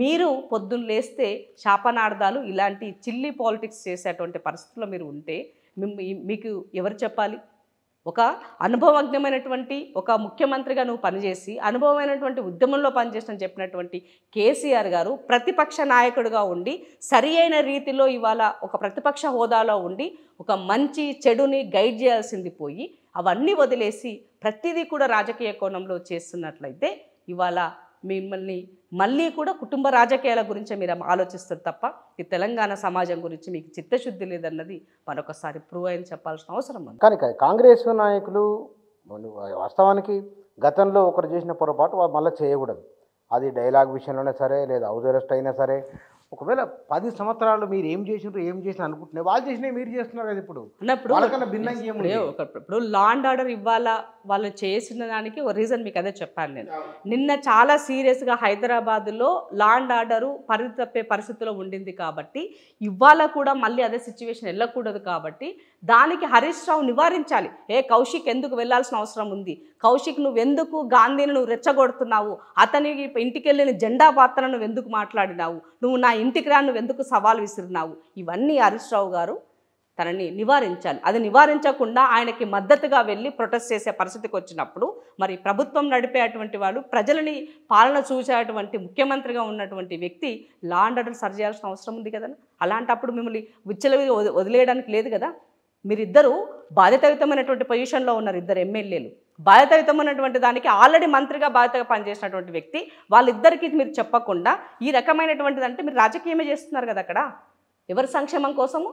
మీరు పొద్దున్న లేస్తే శాపనార్థాలు ఇలాంటి చిల్లి పాలిటిక్స్ చేసేటువంటి పరిస్థితుల్లో మీరు ఉంటే మీకు ఎవరు చెప్పాలి ఒక అనుభవజ్ఞమైనటువంటి ఒక ముఖ్యమంత్రిగా నువ్వు పనిచేసి అనుభవమైనటువంటి ఉద్యమంలో పనిచేసిన చెప్పినటువంటి కేసీఆర్ గారు ప్రతిపక్ష నాయకుడిగా ఉండి సరి అయిన రీతిలో ఇవాళ ఒక ప్రతిపక్ష హోదాలో ఉండి ఒక మంచి చెడుని గైడ్ చేయాల్సింది పోయి అవన్నీ వదిలేసి ప్రతిదీ కూడా రాజకీయ కోణంలో చేస్తున్నట్లయితే ఇవాళ మిమ్మల్ని మళ్ళీ కూడా కుటుంబ రాజకీయాల గురించే మీరు ఆలోచిస్తారు తప్ప ఈ తెలంగాణ సమాజం గురించి మీకు చిత్తశుద్ధి లేదన్నది మరొకసారి ప్రూవ్ అయింది చెప్పాల్సిన అవసరం ఉంది కానీ కాంగ్రెస్ నాయకులు వాస్తవానికి గతంలో ఒకరు చేసిన పొరపాటు మళ్ళీ చేయకూడదు అది డైలాగ్ విషయంలోనే సరే లేదా హౌస్ అయినా సరే ఒకవేళ పది సంవత్సరాలు మీరు ఏం చేసినారు ఏం చేసిన అనుకుంటున్నారు వాళ్ళు చేసినా మీరు చేస్తున్నారు కదా ఇప్పుడు భిన్నంగా ఇప్పుడు లా అండ్ ఆర్డర్ ఇవ్వాలా వాళ్ళు చేసిన దానికి ఒక రీజన్ మీకు అదే చెప్పాను నేను నిన్న చాలా సీరియస్గా హైదరాబాద్లో లా అండ్ ఆర్డర్ తప్పే పరిస్థితిలో ఉండింది కాబట్టి ఇవాళ కూడా మళ్ళీ అదే సిచ్యువేషన్ వెళ్ళకూడదు కాబట్టి దానికి హరీష్ రావు నివారించాలి ఏ కౌశిక్ ఎందుకు వెళ్లాల్సిన అవసరం ఉంది కౌశిక్ నువ్వెందుకు గాంధీని నువ్వు రెచ్చగొడుతున్నావు అతని ఇంటికి వెళ్ళిన జెండా పాత్రను ఎందుకు మాట్లాడినావు నువ్వు నా ఇంటికి రాను నువ్వు ఎందుకు సవాల్ విసిరినావు ఇవన్నీ హరీష్ రావు గారు తనని నివారించాలి అది నివారించకుండా ఆయనకి మద్దతుగా వెళ్ళి ప్రొటెస్ట్ చేసే పరిస్థితికి వచ్చినప్పుడు మరి ప్రభుత్వం నడిపే అటువంటి వాళ్ళు ప్రజలని పాలన చూసేటువంటి ముఖ్యమంత్రిగా ఉన్నటువంటి వ్యక్తి లాండ్ ఆర్డర్ సరి చేయాల్సిన అవసరం ఉంది కదా అలాంటప్పుడు మిమ్మల్ని విచ్చలవి వదిలేయడానికి లేదు కదా మీరిద్దరూ బాధ్యతాయుతమైనటువంటి పొజిషన్లో ఉన్నారు ఇద్దరు ఎమ్మెల్యేలు బాధ్యతాయుతమైనటువంటి దానికి ఆల్రెడీ మంత్రిగా బాధ్యతగా పనిచేసినటువంటి వ్యక్తి వాళ్ళిద్దరికీ మీరు చెప్పకుండా ఈ రకమైనటువంటిది అంటే మీరు రాజకీయమే చేస్తున్నారు కదా అక్కడ ఎవరి సంక్షేమం కోసము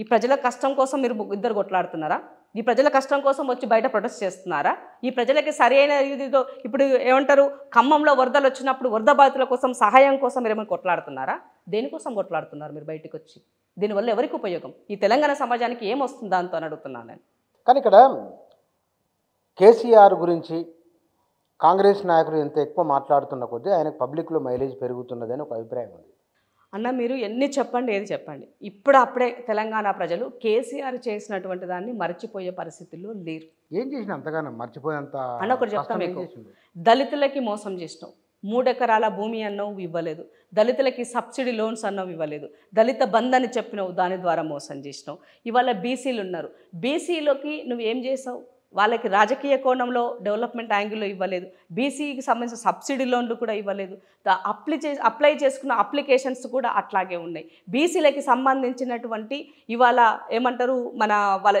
ఈ ప్రజల కష్టం కోసం మీరు ఇద్దరు కొట్లాడుతున్నారా ఈ ప్రజల కష్టం కోసం వచ్చి బయట ప్రొటెస్ట్ చేస్తున్నారా ఈ ప్రజలకి సరైన ఇదితో ఇప్పుడు ఏమంటారు ఖమ్మంలో వరదలు వచ్చినప్పుడు వరద బాధితుల కోసం సహాయం కోసం మీరు ఏమైనా కొట్లాడుతున్నారా దేనికోసం కొట్లాడుతున్నారు మీరు బయటకు వచ్చి దీనివల్ల ఎవరికి ఉపయోగం ఈ తెలంగాణ సమాజానికి ఏమొస్తుంది దాంతో అని అడుగుతున్నాను నేను కానీ ఇక్కడ కేసీఆర్ గురించి కాంగ్రెస్ నాయకులు ఎంత ఎక్కువ మాట్లాడుతున్న కొద్దీ ఆయనకు పబ్లిక్లో మైలేజ్ పెరుగుతున్నదని ఒక అభిప్రాయం ఉంది అన్న మీరు ఎన్ని చెప్పండి ఏది చెప్పండి ఇప్పుడు అప్పుడే తెలంగాణ ప్రజలు కేసీఆర్ చేసినటువంటి దాన్ని మర్చిపోయే పరిస్థితుల్లో లేరు ఏం చేసిన అంతగానో మర్చిపోయేంత అన్న ఒకటి చెప్తాం దళితులకి మోసం చేసినాం మూడెకరాల భూమి అన్నవు ఇవ్వలేదు దళితులకి సబ్సిడీ లోన్స్ అన్నవి ఇవ్వలేదు దళిత బంద్ అని చెప్పినావు దాని ద్వారా మోసం చేసినావు ఇవాళ బీసీలు ఉన్నారు బీసీలోకి నువ్వు ఏం చేసావు వాళ్ళకి రాజకీయ కోణంలో డెవలప్మెంట్ యాంగిల్లో ఇవ్వలేదు బీసీకి సంబంధించిన సబ్సిడీ లోన్లు కూడా ఇవ్వలేదు అప్లై చే అప్లై చేసుకున్న అప్లికేషన్స్ కూడా అట్లాగే ఉన్నాయి బీసీలకి సంబంధించినటువంటి ఇవాళ ఏమంటారు మన వాళ్ళ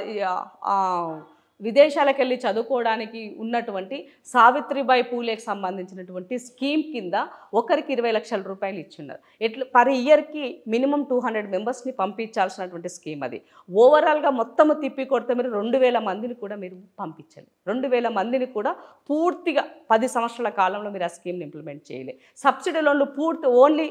విదేశాలకు వెళ్ళి చదువుకోవడానికి ఉన్నటువంటి సావిత్రిబాయి పూలేకి సంబంధించినటువంటి స్కీమ్ కింద ఒకరికి ఇరవై లక్షల రూపాయలు ఇచ్చిన్నారు ఎట్ల పర్ ఇయర్కి మినిమం టూ హండ్రెడ్ మెంబర్స్ని పంపించాల్సినటువంటి స్కీమ్ అది ఓవరాల్గా మొత్తం తిప్పి కొడితే మీరు రెండు వేల మందిని కూడా మీరు పంపించండి రెండు వేల మందిని కూడా పూర్తిగా పది సంవత్సరాల కాలంలో మీరు ఆ స్కీమ్ని ఇంప్లిమెంట్ చేయలే సబ్సిడీ లోన్లు పూర్తి ఓన్లీ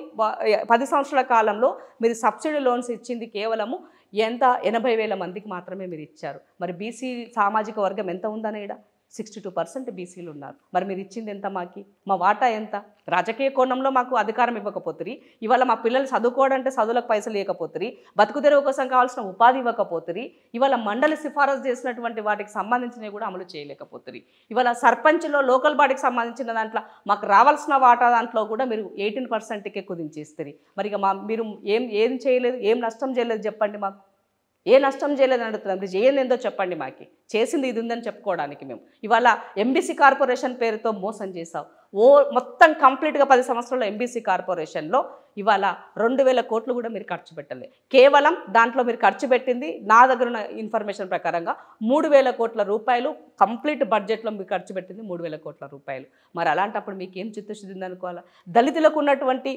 పది సంవత్సరాల కాలంలో మీరు సబ్సిడీ లోన్స్ ఇచ్చింది కేవలము ఎంత ఎనభై వేల మందికి మాత్రమే మీరు ఇచ్చారు మరి బీసీ సామాజిక వర్గం ఎంత ఉందనేడా సిక్స్టీ టూ పర్సెంట్ బీసీలు ఉన్నారు మరి మీరు ఇచ్చింది ఎంత మాకి మా వాటా ఎంత రాజకీయ కోణంలో మాకు అధికారం ఇవ్వకపోతుంది ఇవాళ మా పిల్లలు చదువుకోవడంటే చదువులకు పైసలు ఇవ్వకపోతుంది బతుకు తెరువు కోసం కావాల్సిన ఉపాధి ఇవ్వకపోతుంది ఇవాళ మండలి సిఫారసు చేసినటువంటి వాటికి సంబంధించినవి కూడా అమలు చేయలేకపోతుంది ఇవాళ సర్పంచ్లో లోకల్ బాడీకి సంబంధించిన దాంట్లో మాకు రావాల్సిన వాటా దాంట్లో కూడా మీరు ఎయిటీన్ పర్సెంట్కే కుదించేస్తుంది మరి ఇక మా మీరు ఏం ఏం చేయలేదు ఏం నష్టం చేయలేదు చెప్పండి మాకు ఏ నష్టం చేయలేదని అడుగుతున్నాం మీరు చేయండి ఏందో చెప్పండి మాకి చేసింది ఇది ఉందని చెప్పుకోవడానికి మేము ఇవాళ ఎంబీసీ కార్పొరేషన్ పేరుతో మోసం చేసాం ఓ మొత్తం కంప్లీట్గా పది సంవత్సరాల్లో ఎంబీసీ కార్పొరేషన్లో ఇవాళ రెండు వేల కోట్లు కూడా మీరు ఖర్చు పెట్టలే కేవలం దాంట్లో మీరు ఖర్చు పెట్టింది నా దగ్గర ఉన్న ఇన్ఫర్మేషన్ ప్రకారంగా మూడు వేల కోట్ల రూపాయలు కంప్లీట్ బడ్జెట్లో మీరు ఖర్చు పెట్టింది మూడు వేల కోట్ల రూపాయలు మరి అలాంటప్పుడు మీకు ఏం చిత్తశుద్ధి ఉందనుకోవాలా దళితులకు ఉన్నటువంటి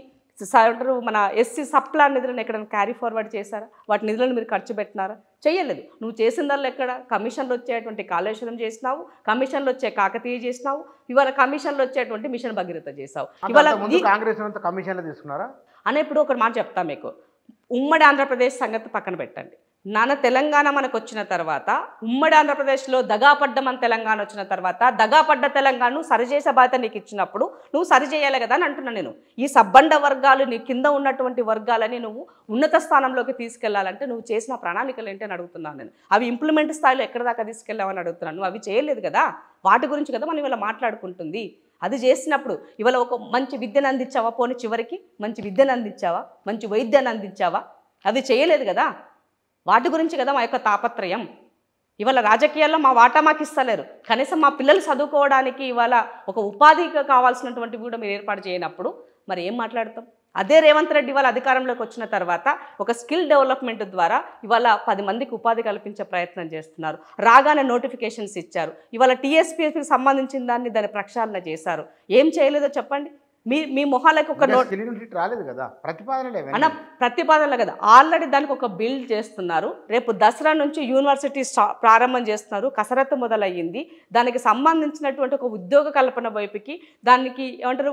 అంటారు మన ఎస్సీ సబ్ ప్లాన్ నిధులను ఎక్కడైనా క్యారీ ఫార్వర్డ్ చేశారా వాటి నిధులను మీరు ఖర్చు పెట్టినారా చేయలేదు నువ్వు చేసిన దానిలో ఎక్కడ కమిషన్లు వచ్చేటువంటి కాళేశ్వరం చేసినావు కమిషన్లు వచ్చే కాకతీయ చేసినావు ఇవాళ కమిషన్లు వచ్చేటువంటి మిషన్ భగీరథ చేసావు ఇవాళ కాంగ్రెస్ కమిషన్లు తీసుకున్నారా అనేప్పుడు ఒకటి మాట చెప్తా మీకు ఉమ్మడి ఆంధ్రప్రదేశ్ సంగతి పక్కన పెట్టండి నాన్న తెలంగాణ మనకు వచ్చిన తర్వాత ఉమ్మడి ఆంధ్రప్రదేశ్లో దగాపడ్డ మన తెలంగాణ వచ్చిన తర్వాత దగాపడ్డ తెలంగాణను సరిచేసే బాధ్యత నీకు ఇచ్చినప్పుడు నువ్వు సరిచేయాలి కదా అని అంటున్నాను నేను ఈ సబ్బండ వర్గాలు నీ కింద ఉన్నటువంటి వర్గాలని నువ్వు ఉన్నత స్థానంలోకి తీసుకెళ్లాలంటే నువ్వు చేసిన ప్రణాళికలు ఏంటి అని అడుగుతున్నాను నేను అవి ఇంప్లిమెంట్ స్థాయిలో ఎక్కడ దాకా తీసుకెళ్ళావని అడుగుతున్నాను నువ్వు అవి చేయలేదు కదా వాటి గురించి కదా మనం ఇలా మాట్లాడుకుంటుంది అది చేసినప్పుడు ఇవాళ ఒక మంచి విద్యను అందించావా పోని చివరికి మంచి విద్యను అందించావా మంచి వైద్యాన్ని అందించావా అది చేయలేదు కదా వాటి గురించి కదా మా యొక్క తాపత్రయం ఇవాళ రాజకీయాల్లో మా వాటా మాకు ఇస్తలేరు కనీసం మా పిల్లలు చదువుకోవడానికి ఇవాళ ఒక ఉపాధిగా కావాల్సినటువంటివి కూడా మీరు ఏర్పాటు చేయనప్పుడు మరి ఏం మాట్లాడతాం అదే రేవంత్ రెడ్డి వాళ్ళ అధికారంలోకి వచ్చిన తర్వాత ఒక స్కిల్ డెవలప్మెంట్ ద్వారా ఇవాళ పది మందికి ఉపాధి కల్పించే ప్రయత్నం చేస్తున్నారు రాగానే నోటిఫికేషన్స్ ఇచ్చారు ఇవాళ టీఎస్పీఎస్కి సంబంధించిన దాన్ని దాని ప్రక్షాళన చేశారు ఏం చేయలేదో చెప్పండి మీ మీ మొహాలకు ఒక నోట్ రాలేదు కదా ప్రతిపాదన అన్న ప్రతిపాదనలు కదా ఆల్రెడీ దానికి ఒక బిల్డ్ చేస్తున్నారు రేపు దసరా నుంచి యూనివర్సిటీ ప్రారంభం చేస్తున్నారు కసరత్తు మొదలయ్యింది దానికి సంబంధించినటువంటి ఒక ఉద్యోగ కల్పన వైపుకి దానికి ఏమంటారు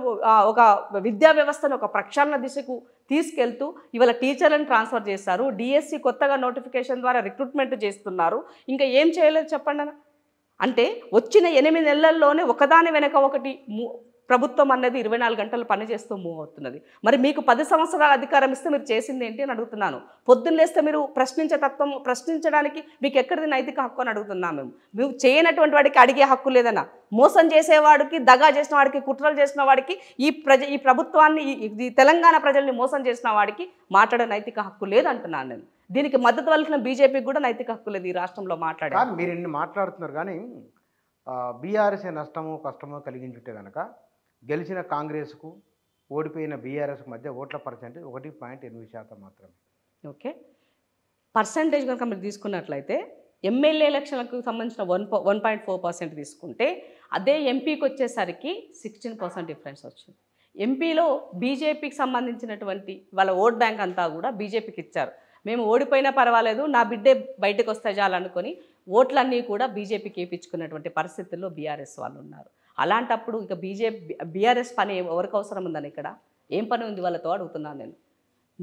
ఒక విద్యా వ్యవస్థను ఒక ప్రక్షాళన దిశకు తీసుకెళ్తూ ఇవాళ టీచర్లను ట్రాన్స్ఫర్ చేశారు డిఎస్సి కొత్తగా నోటిఫికేషన్ ద్వారా రిక్రూట్మెంట్ చేస్తున్నారు ఇంకా ఏం చేయలేదు చెప్పండి అంటే వచ్చిన ఎనిమిది నెలల్లోనే ఒకదాని వెనక ఒకటి ప్రభుత్వం అనేది ఇరవై నాలుగు గంటలు పనిచేస్తూ మూవ్ అవుతున్నది మరి మీకు పది సంవత్సరాల అధికారం ఇస్తే మీరు చేసింది ఏంటి అని అడుగుతున్నాను పొద్దున్న లేస్తే మీరు ప్రశ్నించే తత్వం ప్రశ్నించడానికి మీకు ఎక్కడిది నైతిక హక్కు అని అడుగుతున్నాం మేము మేము చేయనటువంటి వాడికి అడిగే హక్కు లేదన్న మోసం చేసేవాడికి దగా చేసిన వాడికి కుట్రలు చేసిన వాడికి ఈ ప్రజ ఈ ప్రభుత్వాన్ని ఈ తెలంగాణ ప్రజల్ని మోసం చేసిన వాడికి మాట్లాడే నైతిక హక్కు లేదంటున్నాను నేను దీనికి మద్దతు వలిసిన బీజేపీకి కూడా నైతిక హక్కు లేదు ఈ రాష్ట్రంలో మాట్లాడే మీరు ఇన్ని మాట్లాడుతున్నారు కానీ బీఆర్ఎస్ఏ నష్టము కష్టము కలిగించుంటే కనుక గెలిచిన కాంగ్రెస్కు ఓడిపోయిన బీఆర్ఎస్కు మధ్య ఓట్ల పర్సెంటేజ్ ఒకటి పాయింట్ ఎనిమిది శాతం మాత్రమే ఓకే పర్సంటేజ్ కనుక మీరు తీసుకున్నట్లయితే ఎమ్మెల్యే ఎలక్షన్లకు సంబంధించిన one one point four percent తీసుకుంటే అదే ఎంపీకి వచ్చేసరికి సిక్స్టీన్ పర్సెంట్ డిఫరెన్స్ వచ్చింది ఎంపీలో బీజేపీకి సంబంధించినటువంటి వాళ్ళ ఓట్ బ్యాంక్ అంతా కూడా బీజేపీకి ఇచ్చారు మేము ఓడిపోయినా పర్వాలేదు నా బిడ్డే బయటకు వస్తే చాలనుకొని ఓట్లన్నీ కూడా బీజేపీకి వేయించుకున్నటువంటి పరిస్థితుల్లో బీఆర్ఎస్ వాళ్ళు ఉన్నారు అలాంటప్పుడు ఇక బీజేపీ బీఆర్ఎస్ పని ఎవరికి అవసరం ఉందని ఇక్కడ ఏం పని ఉంది వాళ్ళతో అడుగుతున్నాను నేను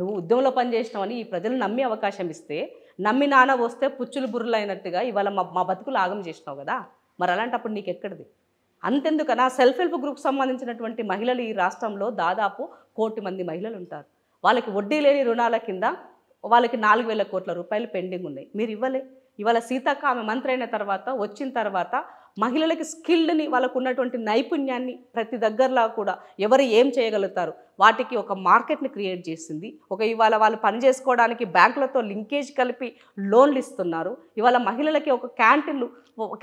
నువ్వు ఉద్యమంలో పనిచేసినావని ఈ ప్రజలు నమ్మే అవకాశం ఇస్తే నమ్మి నాన్న వస్తే పుచ్చులు బుర్రలైనట్టుగా అయినట్టుగా ఇవాళ మా మా బతుకులు ఆగం చేసినావు కదా మరి అలాంటప్పుడు నీకు ఎక్కడిది అంతెందుకనా సెల్ఫ్ హెల్ప్ గ్రూప్ సంబంధించినటువంటి మహిళలు ఈ రాష్ట్రంలో దాదాపు కోటి మంది మహిళలు ఉంటారు వాళ్ళకి వడ్డీ లేని రుణాల కింద వాళ్ళకి నాలుగు వేల కోట్ల రూపాయలు పెండింగ్ ఉన్నాయి మీరు ఇవ్వలే ఇవాళ సీతక్క ఆమె మంత్రి అయిన తర్వాత వచ్చిన తర్వాత మహిళలకి స్కిల్డ్ని వాళ్ళకు ఉన్నటువంటి నైపుణ్యాన్ని ప్రతి దగ్గరలా కూడా ఎవరు ఏం చేయగలుగుతారు వాటికి ఒక మార్కెట్ని క్రియేట్ చేసింది ఒక ఇవాళ వాళ్ళు పనిచేసుకోవడానికి బ్యాంకులతో లింకేజ్ కలిపి లోన్లు ఇస్తున్నారు ఇవాళ మహిళలకి ఒక క్యాంటీన్లు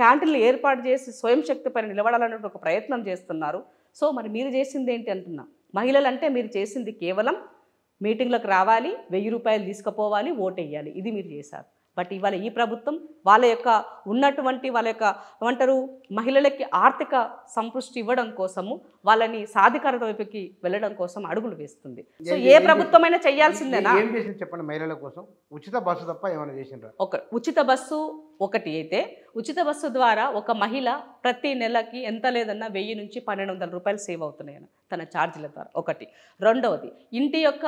క్యాంటీన్లు ఏర్పాటు చేసి స్వయం శక్తి పైన ఒక ప్రయత్నం చేస్తున్నారు సో మరి మీరు చేసింది ఏంటి అంటున్నా మహిళలంటే మీరు చేసింది కేవలం మీటింగ్లకు రావాలి వెయ్యి రూపాయలు తీసుకుపోవాలి వేయాలి ఇది మీరు చేశారు బట్ ఇవాళ ఈ ప్రభుత్వం వాళ్ళ యొక్క ఉన్నటువంటి వాళ్ళ యొక్క ఏమంటారు మహిళలకి ఆర్థిక సంతృష్టి ఇవ్వడం కోసము వాళ్ళని సాధికారత వైపుకి వెళ్ళడం కోసం అడుగులు వేస్తుంది సో ఏ ప్రభుత్వమైనా చేయాల్సిందేనా ఏం చేసింది చెప్పండి మహిళల కోసం ఉచిత బస్సు తప్ప ఏమైనా చేసిండ్రు ఒక ఉచిత బస్సు ఒకటి అయితే ఉచిత బస్సు ద్వారా ఒక మహిళ ప్రతి నెలకి ఎంత లేదన్నా వెయ్యి నుంచి పన్నెండు వందల రూపాయలు సేవ్ అవుతున్నాయని తన ఛార్జీల ద్వారా ఒకటి రెండవది ఇంటి యొక్క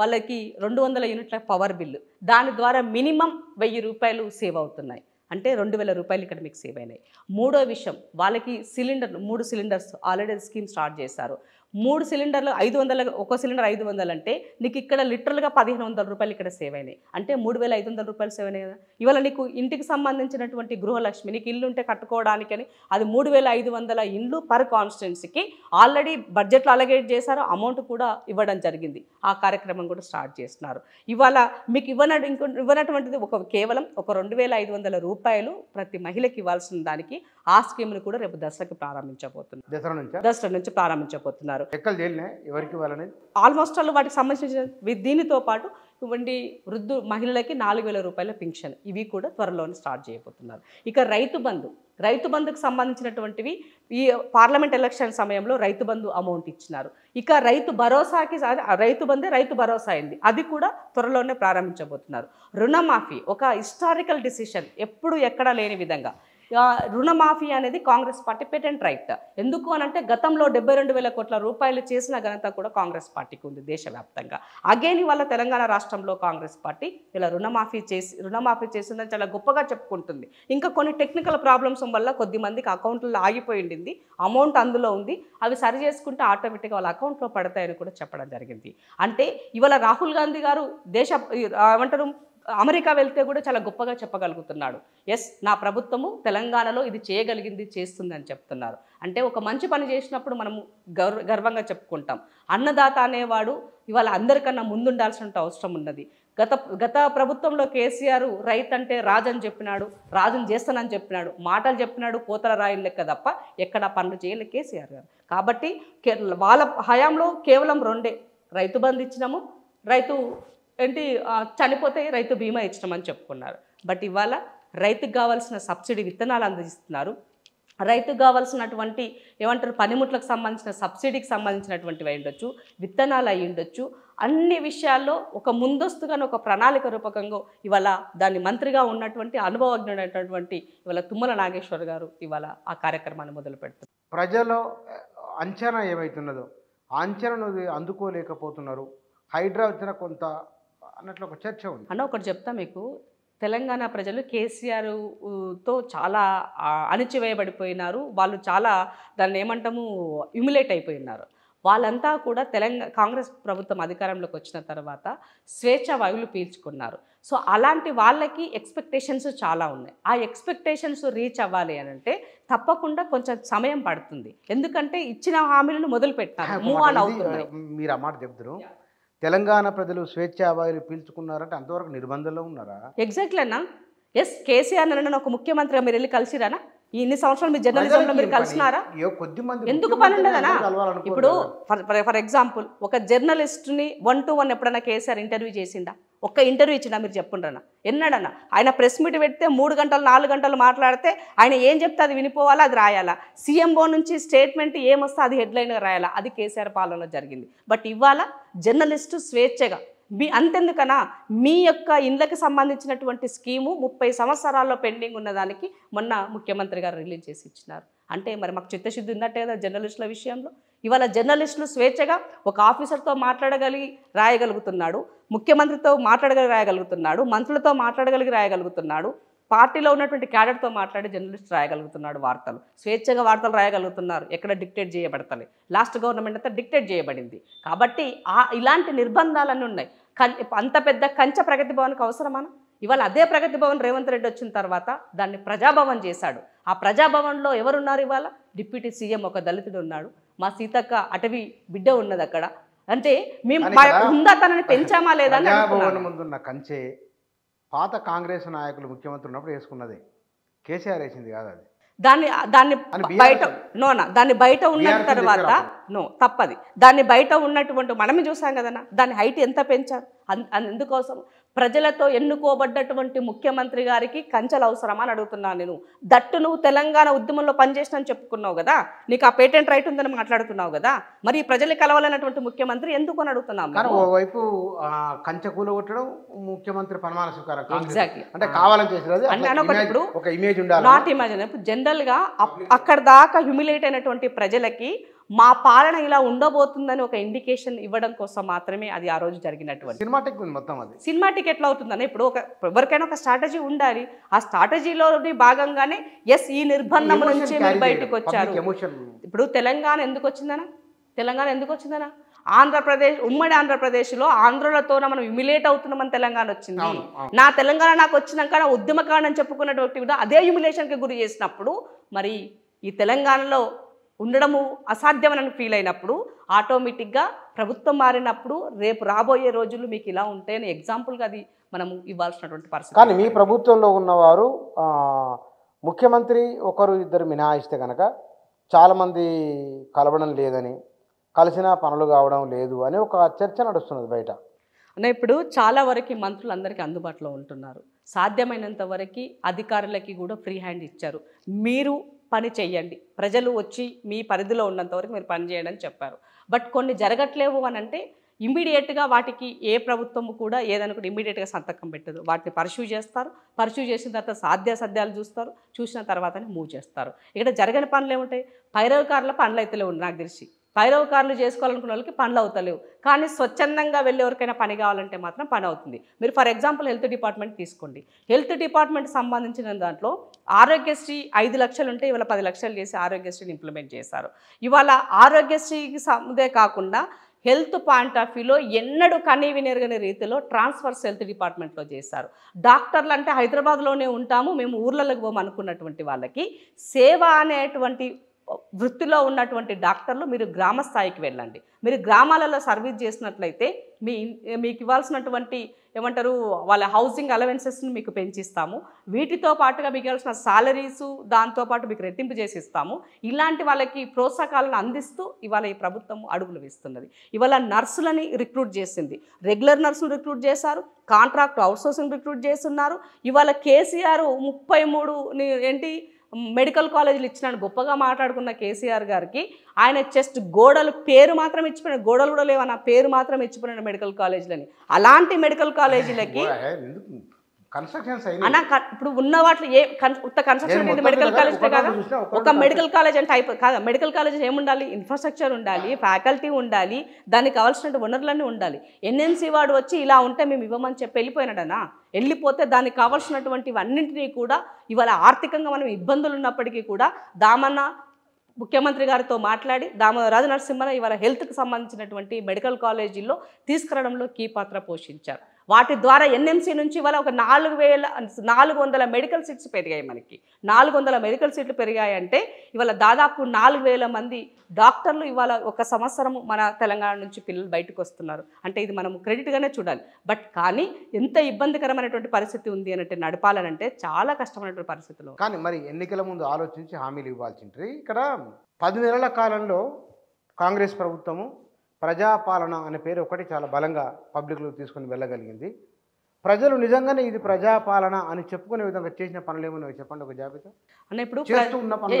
వాళ్ళకి రెండు వందల యూనిట్ల పవర్ బిల్లు దాని ద్వారా మినిమం వెయ్యి రూపాయలు సేవ్ అవుతున్నాయి అంటే రెండు వేల రూపాయలు ఇక్కడ మీకు సేవ్ అయినాయి మూడో విషయం వాళ్ళకి సిలిండర్ మూడు సిలిండర్స్ ఆల్రెడీ స్కీమ్ స్టార్ట్ చేశారు మూడు సిలిండర్లు ఐదు వందల ఒక సిలిండర్ ఐదు వందలు అంటే నీకు ఇక్కడ లిటరల్గా పదిహేను వందల రూపాయలు ఇక్కడ సేవ్ అయినాయి అంటే మూడు వేల ఐదు వందల రూపాయలు సేవ్ అయినాయి కదా ఇవాళ నీకు ఇంటికి సంబంధించినటువంటి గృహలక్ష్మి నీకు ఇల్లు ఉంటే కట్టుకోవడానికని అది మూడు వేల ఐదు వందల ఇండ్లు పర్ కాన్స్టిట్యున్సీకి ఆల్రెడీ బడ్జెట్లో అలగేట్ చేశారు అమౌంట్ కూడా ఇవ్వడం జరిగింది ఆ కార్యక్రమం కూడా స్టార్ట్ చేస్తున్నారు ఇవాళ మీకు ఇవ్వన ఇంకో ఇవ్వనటువంటిది ఒక కేవలం ఒక రెండు వేల ఐదు వందల రూపాయలు ప్రతి మహిళకి ఇవ్వాల్సిన దానికి ఆ స్కీమ్ను కూడా రేపు దసరాకి ప్రారంభించబోతున్నారు దసరా నుంచి దసరా నుంచి ప్రారంభించబోతున్నారు ఆల్మోస్ట్ ఆల్ వాటికి సంబంధించిన దీనితో పాటు ఇవ్వండి వృద్ధు మహిళలకి నాలుగు వేల రూపాయల పింఛన్ ఇవి కూడా త్వరలోనే స్టార్ట్ చేయబోతున్నారు ఇక రైతు బంధు రైతు బంధుకు సంబంధించినటువంటివి ఈ పార్లమెంట్ ఎలక్షన్ సమయంలో రైతు బంధు అమౌంట్ ఇచ్చినారు ఇక రైతు భరోసాకి రైతు బంధే రైతు భరోసా అయింది అది కూడా త్వరలోనే ప్రారంభించబోతున్నారు రుణమాఫీ ఒక హిస్టారికల్ డిసిషన్ ఎప్పుడు ఎక్కడా లేని విధంగా రుణమాఫీ అనేది కాంగ్రెస్ పార్టీ పెటెంట్ రైట్ ఎందుకు అని అంటే గతంలో డెబ్బై రెండు వేల కోట్ల రూపాయలు చేసిన ఘనత కూడా కాంగ్రెస్ పార్టీకి ఉంది దేశవ్యాప్తంగా అగేని వల్ల తెలంగాణ రాష్ట్రంలో కాంగ్రెస్ పార్టీ ఇలా రుణమాఫీ చేసి రుణమాఫీ చేసిందని చాలా గొప్పగా చెప్పుకుంటుంది ఇంకా కొన్ని టెక్నికల్ ప్రాబ్లమ్స్ వల్ల కొద్ది మందికి అకౌంట్లో ఆగిపోయింది అమౌంట్ అందులో ఉంది అవి సరి చేసుకుంటే ఆటోమేటిక్గా వాళ్ళ అకౌంట్లో పడతాయని కూడా చెప్పడం జరిగింది అంటే ఇవాళ రాహుల్ గాంధీ గారు దేశ ఏమంటారు అమెరికా వెళ్తే కూడా చాలా గొప్పగా చెప్పగలుగుతున్నాడు ఎస్ నా ప్రభుత్వము తెలంగాణలో ఇది చేయగలిగింది చేస్తుందని చెప్తున్నారు అంటే ఒక మంచి పని చేసినప్పుడు మనము గర్వంగా చెప్పుకుంటాం అన్నదాత అనేవాడు ఇవాళ అందరికన్నా ముందుండాల్సిన అవసరం ఉన్నది గత గత ప్రభుత్వంలో కేసీఆర్ రైతు అంటే రాజు అని చెప్పినాడు రాజుని చేస్తానని చెప్పినాడు మాటలు చెప్పినాడు కోతల రాయని లెక్క తప్ప ఎక్కడ పనులు చేయలేదు కేసీఆర్ గారు కాబట్టి వాళ్ళ హయాంలో కేవలం రెండే రైతు బంధు ఇచ్చినాము రైతు ఏంటి చనిపోతే రైతు బీమా ఇచ్చమని చెప్పుకున్నారు బట్ ఇవాళ రైతుకు కావాల్సిన సబ్సిడీ విత్తనాలు అందిస్తున్నారు రైతుకు కావాల్సినటువంటి ఏమంటారు పనిముట్లకు సంబంధించిన సబ్సిడీకి సంబంధించినటువంటివి అయి ఉండొచ్చు విత్తనాలు అయి ఉండొచ్చు అన్ని విషయాల్లో ఒక ముందస్తుగానే ఒక ప్రణాళిక రూపకంగా ఇవాళ దాని మంత్రిగా ఉన్నటువంటి అనుభవజ్ఞుడైనటువంటి ఇవాళ తుమ్మల నాగేశ్వర్ గారు ఇవాళ ఆ కార్యక్రమాన్ని మొదలు పెడుతున్నారు ప్రజలు అంచనా ఏమైతున్నదో అంచనా అందుకోలేకపోతున్నారు హైడ్రా వచ్చిన కొంత అన్నట్లు ఒక చర్చ ఉంది అన్న ఒకటి చెప్తా మీకు తెలంగాణ ప్రజలు కేసీఆర్తో చాలా అణిచివేయబడిపోయినారు వాళ్ళు చాలా దాన్ని ఏమంటాము ఇమ్యులేట్ అయిపోయినారు వాళ్ళంతా కూడా తెలంగాణ కాంగ్రెస్ ప్రభుత్వం అధికారంలోకి వచ్చిన తర్వాత స్వేచ్ఛ వాయువులు పీల్చుకున్నారు సో అలాంటి వాళ్ళకి ఎక్స్పెక్టేషన్స్ చాలా ఉన్నాయి ఆ ఎక్స్పెక్టేషన్స్ రీచ్ అవ్వాలి అని అంటే తప్పకుండా కొంచెం సమయం పడుతుంది ఎందుకంటే ఇచ్చిన హామీలను మొదలు పెట్టారు మూవ్ ఆన్ అవుతున్నాయి మీరు ఆ మాట చెప్తున్నారు తెలంగాణ ప్రజలు స్వేచ్ఛావాయులు పీల్చుకున్నారంటే అంతవరకు నిర్బంధంలో ఉన్నారా ఎగ్జాక్ట్లీ అన్నా ఎస్ కేసీఆర్ నన్ను ఒక ముఖ్యమంత్రిగా మీరు వెళ్ళి కలిసిరానా ఇన్ని సంవత్సరాలు మీరు జర్నలిజంలో మీరు కలిసినారా ఎందుకు పని ఉండదనా ఇప్పుడు ఫర్ ఎగ్జాంపుల్ ఒక జర్నలిస్ట్ని వన్ టు వన్ ఎప్పుడైనా కేసీఆర్ ఇంటర్వ్యూ చేసిందా ఒక్క ఇంటర్వ్యూ ఇచ్చినా మీరు చెప్పుండ్రనా ఎన్నడన్నా ఆయన ప్రెస్ మీట్ పెడితే మూడు గంటలు నాలుగు గంటలు మాట్లాడితే ఆయన ఏం చెప్తే అది వినిపోవాలా అది రాయాలా సీఎంఓ నుంచి స్టేట్మెంట్ ఏమొస్తే అది హెడ్లైన్గా రాయాలా అది కేసీఆర్ పాలనలో జరిగింది బట్ ఇవాళ జర్నలిస్టు స్వేచ్ఛగా మీ అంతెందుకనా మీ యొక్క ఇండ్లకు సంబంధించినటువంటి స్కీము ముప్పై సంవత్సరాల్లో పెండింగ్ ఉన్నదానికి మొన్న ముఖ్యమంత్రి గారు రిలీజ్ చేసి ఇచ్చినారు అంటే మరి మాకు చిత్తశుద్ధి ఉన్నట్టే కదా జర్నలిస్టుల విషయంలో ఇవాళ జర్నలిస్టులు స్వేచ్ఛగా ఒక ఆఫీసర్తో మాట్లాడగలిగి రాయగలుగుతున్నాడు ముఖ్యమంత్రితో మాట్లాడగలిగి రాయగలుగుతున్నాడు మంత్రులతో మాట్లాడగలిగి రాయగలుగుతున్నాడు పార్టీలో ఉన్నటువంటి క్యాడర్తో మాట్లాడి జర్నలిస్ట్ రాయగలుగుతున్నాడు వార్తలు స్వేచ్ఛగా వార్తలు రాయగలుగుతున్నారు ఎక్కడ డిక్టేట్ చేయబడతలే లాస్ట్ గవర్నమెంట్ అంతా డిక్టేట్ చేయబడింది కాబట్టి ఆ ఇలాంటి నిర్బంధాలన్నీ ఉన్నాయి అంత పెద్ద కంచె ప్రగతి భవన్కి అవసరమా ఇవాళ అదే ప్రగతి భవన్ రేవంత్ రెడ్డి వచ్చిన తర్వాత దాన్ని ప్రజాభవన్ చేశాడు ఆ ప్రజాభవన్లో ఎవరున్నారు ఇవాళ డిప్యూటీ సీఎం ఒక దళితుడు ఉన్నాడు మా సీతక్క అటవీ బిడ్డ ఉన్నది అక్కడ అంటే మేము ఉందా తనని పెంచామా లేదా ముందున్న కంచే పాత కాంగ్రెస్ నాయకులు ముఖ్యమంత్రి ఉన్నప్పుడు వేసుకున్నదే కేసీఆర్ వేసింది కాదు అది దాన్ని దాన్ని బయట నోనా దాన్ని బయట ఉన్న తర్వాత నో తప్పది దాన్ని బయట ఉన్నటువంటి మనమే చూసాం కదా దాని హైట్ ఎంత పెంచారు అందుకోసం ప్రజలతో ఎన్నుకోబడ్డటువంటి ముఖ్యమంత్రి గారికి కంచెలు అవసరమా అని అడుగుతున్నాను నేను దట్టు నువ్వు తెలంగాణ ఉద్యమంలో పనిచేసినని చెప్పుకున్నావు కదా నీకు ఆ పేటెంట్ రైట్ ఉందని మాట్లాడుతున్నావు కదా మరి ప్రజలు కలవాలన్నటువంటి ముఖ్యమంత్రి ఎందుకు అని అడుగుతున్నాం ఓవైపు కంచె కూలగొట్టడం ముఖ్యమంత్రి ప్రమాణ స్వీకారం అంటే నాట్ జనరల్ గా అక్కడ దాకా హ్యూమిలేట్ అయినటువంటి ప్రజలకి మా పాలన ఇలా ఉండబోతుందని ఒక ఇండికేషన్ ఇవ్వడం కోసం మాత్రమే అది ఆ రోజు జరిగినటువంటి సినిమాటిక్ మొత్తం అది సినిమా ఎట్లా అవుతుందని ఇప్పుడు ఒక ఎవరికైనా ఒక స్ట్రాటజీ ఉండాలి ఆ స్ట్రాటజీలో భాగంగానే ఎస్ ఈ నిర్బంధం నుంచి బయటకు వచ్చారు ఇప్పుడు తెలంగాణ ఎందుకు వచ్చిందనా తెలంగాణ ఎందుకు వచ్చిందనా ఆంధ్రప్రదేశ్ ఉమ్మడి ఆంధ్రప్రదేశ్లో ఆంధ్రులతో మనం హ్యూమిలేట్ అవుతున్నామని తెలంగాణ వచ్చింది నా తెలంగాణ నాకు వచ్చినాక నా ఉద్యమకాండం చెప్పుకున్నటువంటి అదే హ్యూమిలేషన్కి గురి చేసినప్పుడు మరి ఈ తెలంగాణలో ఉండడము అసాధ్యమని ఫీల్ అయినప్పుడు ఆటోమేటిక్గా ప్రభుత్వం మారినప్పుడు రేపు రాబోయే రోజులు మీకు ఇలా ఉంటాయని ఎగ్జాంపుల్గా అది మనము ఇవ్వాల్సినటువంటి పరిస్థితి కానీ మీ ప్రభుత్వంలో ఉన్నవారు ముఖ్యమంత్రి ఒకరు ఇద్దరు మినహాయిస్తే కనుక చాలామంది కలవడం లేదని కలిసిన పనులు కావడం లేదు అని ఒక చర్చ నడుస్తున్నది బయట అంటే ఇప్పుడు చాలా వరకు మంత్రులు అందరికీ అందుబాటులో ఉంటున్నారు సాధ్యమైనంత వరకు అధికారులకి కూడా ఫ్రీ హ్యాండ్ ఇచ్చారు మీరు పని చేయండి ప్రజలు వచ్చి మీ పరిధిలో ఉన్నంతవరకు మీరు పని చేయండి అని చెప్పారు బట్ కొన్ని జరగట్లేవు అని అంటే ఇమ్మీడియట్గా వాటికి ఏ ప్రభుత్వము కూడా ఏదనుకుంటే ఇమ్మీడియట్గా సంతకం పెట్టదు వాటిని పర్సూ చేస్తారు పర్సూ చేసిన తర్వాత సాధ్యాసాధ్యాలు చూస్తారు చూసిన తర్వాతనే మూవ్ చేస్తారు ఇక్కడ జరగని పనులు ఏముంటాయి పైరవకారుల పనులు అయితే నాకు తెలిసి పైరవకారులు కార్లు చేసుకోవాలనుకున్న వాళ్ళకి పనులు అవుతలేవు కానీ స్వచ్ఛందంగా వెళ్ళి ఎవరికైనా పని కావాలంటే మాత్రం పని అవుతుంది మీరు ఫర్ ఎగ్జాంపుల్ హెల్త్ డిపార్ట్మెంట్ తీసుకోండి హెల్త్ డిపార్ట్మెంట్ సంబంధించిన దాంట్లో ఆరోగ్యశ్రీ ఐదు లక్షలు ఉంటే ఇవాళ పది లక్షలు చేసి ఆరోగ్యశ్రీని ఇంప్లిమెంట్ చేశారు ఇవాళ ఆరోగ్యశ్రీకి సందే కాకుండా హెల్త్ పాయింట్ ఆఫ్ వ్యూలో ఎన్నడూ కనీ వినెరగని రీతిలో ట్రాన్స్ఫర్స్ హెల్త్ డిపార్ట్మెంట్లో చేశారు డాక్టర్లు అంటే హైదరాబాద్లోనే ఉంటాము మేము ఊర్లలోకి పోమనుకున్నటువంటి వాళ్ళకి సేవ అనేటువంటి వృత్తిలో ఉన్నటువంటి డాక్టర్లు మీరు గ్రామ స్థాయికి వెళ్ళండి మీరు గ్రామాలలో సర్వీస్ చేసినట్లయితే మీ మీకు ఇవ్వాల్సినటువంటి ఏమంటారు వాళ్ళ హౌసింగ్ అలవెన్సెస్ని మీకు పెంచిస్తాము వీటితో పాటుగా మీకు ఇవ్వాల్సిన శాలరీస్ దాంతోపాటు మీకు రెట్టింపు చేసి ఇస్తాము ఇలాంటి వాళ్ళకి ప్రోత్సాహాలను అందిస్తూ ఇవాళ ఈ ప్రభుత్వం అడుగులు వేస్తున్నది ఇవాళ నర్సులని రిక్రూట్ చేసింది రెగ్యులర్ నర్సులు రిక్రూట్ చేశారు కాంట్రాక్ట్ అవుట్సోర్సింగ్ రిక్రూట్ చేస్తున్నారు ఇవాళ కేసీఆర్ ముప్పై మూడు ఏంటి మెడికల్ కాలేజీలు ఇచ్చిన గొప్పగా మాట్లాడుకున్న కేసీఆర్ గారికి ఆయన జస్ట్ గోడలు పేరు మాత్రం ఇచ్చిపోయిన గోడలు కూడా లేవన్న పేరు మాత్రం ఇచ్చిపోయిన మెడికల్ కాలేజీలని అలాంటి మెడికల్ కాలేజీలకి కన్స్ట్రక్షన్స్ ఇప్పుడు ఉన్న వాటిలో ఏ ఉత్త కన్స్ట్రక్షన్ అనేది మెడికల్ కాలేజ్ ఒక మెడికల్ కాలేజ్ అంటే అయిపో కాదా మెడికల్ కాలేజ్ ఏముండాలి ఇన్ఫ్రాస్ట్రక్చర్ ఉండాలి ఫ్యాకల్టీ ఉండాలి దానికి కావాల్సిన వనరులన్నీ ఉండాలి ఎన్ఎన్సీ వాడు వచ్చి ఇలా ఉంటే మేము ఇవ్వమని చెప్పి వెళ్ళిపోయినాడనా వెళ్ళిపోతే దానికి కావాల్సినటువంటి అన్నింటినీ కూడా ఇవాళ ఆర్థికంగా మనం ఇబ్బందులు ఉన్నప్పటికీ కూడా దామన్న ముఖ్యమంత్రి గారితో మాట్లాడి దామ రాజు నరసింహన ఇవాళ హెల్త్కి సంబంధించినటువంటి మెడికల్ కాలేజీల్లో తీసుకురావడంలో కీ పాత్ర పోషించారు వాటి ద్వారా ఎన్ఎంసీ నుంచి ఇవాళ ఒక నాలుగు వేల నాలుగు వందల మెడికల్ సీట్స్ పెరిగాయి మనకి నాలుగు వందల మెడికల్ సీట్లు పెరిగాయంటే ఇవాళ దాదాపు నాలుగు వేల మంది డాక్టర్లు ఇవాళ ఒక సంవత్సరం మన తెలంగాణ నుంచి పిల్లలు బయటకు వస్తున్నారు అంటే ఇది మనం క్రెడిట్గానే చూడాలి బట్ కానీ ఎంత ఇబ్బందికరమైనటువంటి పరిస్థితి ఉంది అంటే నడపాలనంటే చాలా కష్టమైనటువంటి పరిస్థితిలో కానీ మరి ఎన్నికల ముందు ఆలోచించి హామీలు ఇవ్వాల్సింది ఇక్కడ పది నెలల కాలంలో కాంగ్రెస్ ప్రభుత్వము ప్రజాపాలన అనే పేరు ఒకటి చాలా బలంగా పబ్లిక్లో తీసుకొని వెళ్ళగలిగింది ప్రజలు నిజంగానే ఇది ప్రజాపాలన అని చెప్పుకునే విధంగా చేసిన పనులు ఏమో చెప్పండి ఒక జాబితా అన్న ఇప్పుడు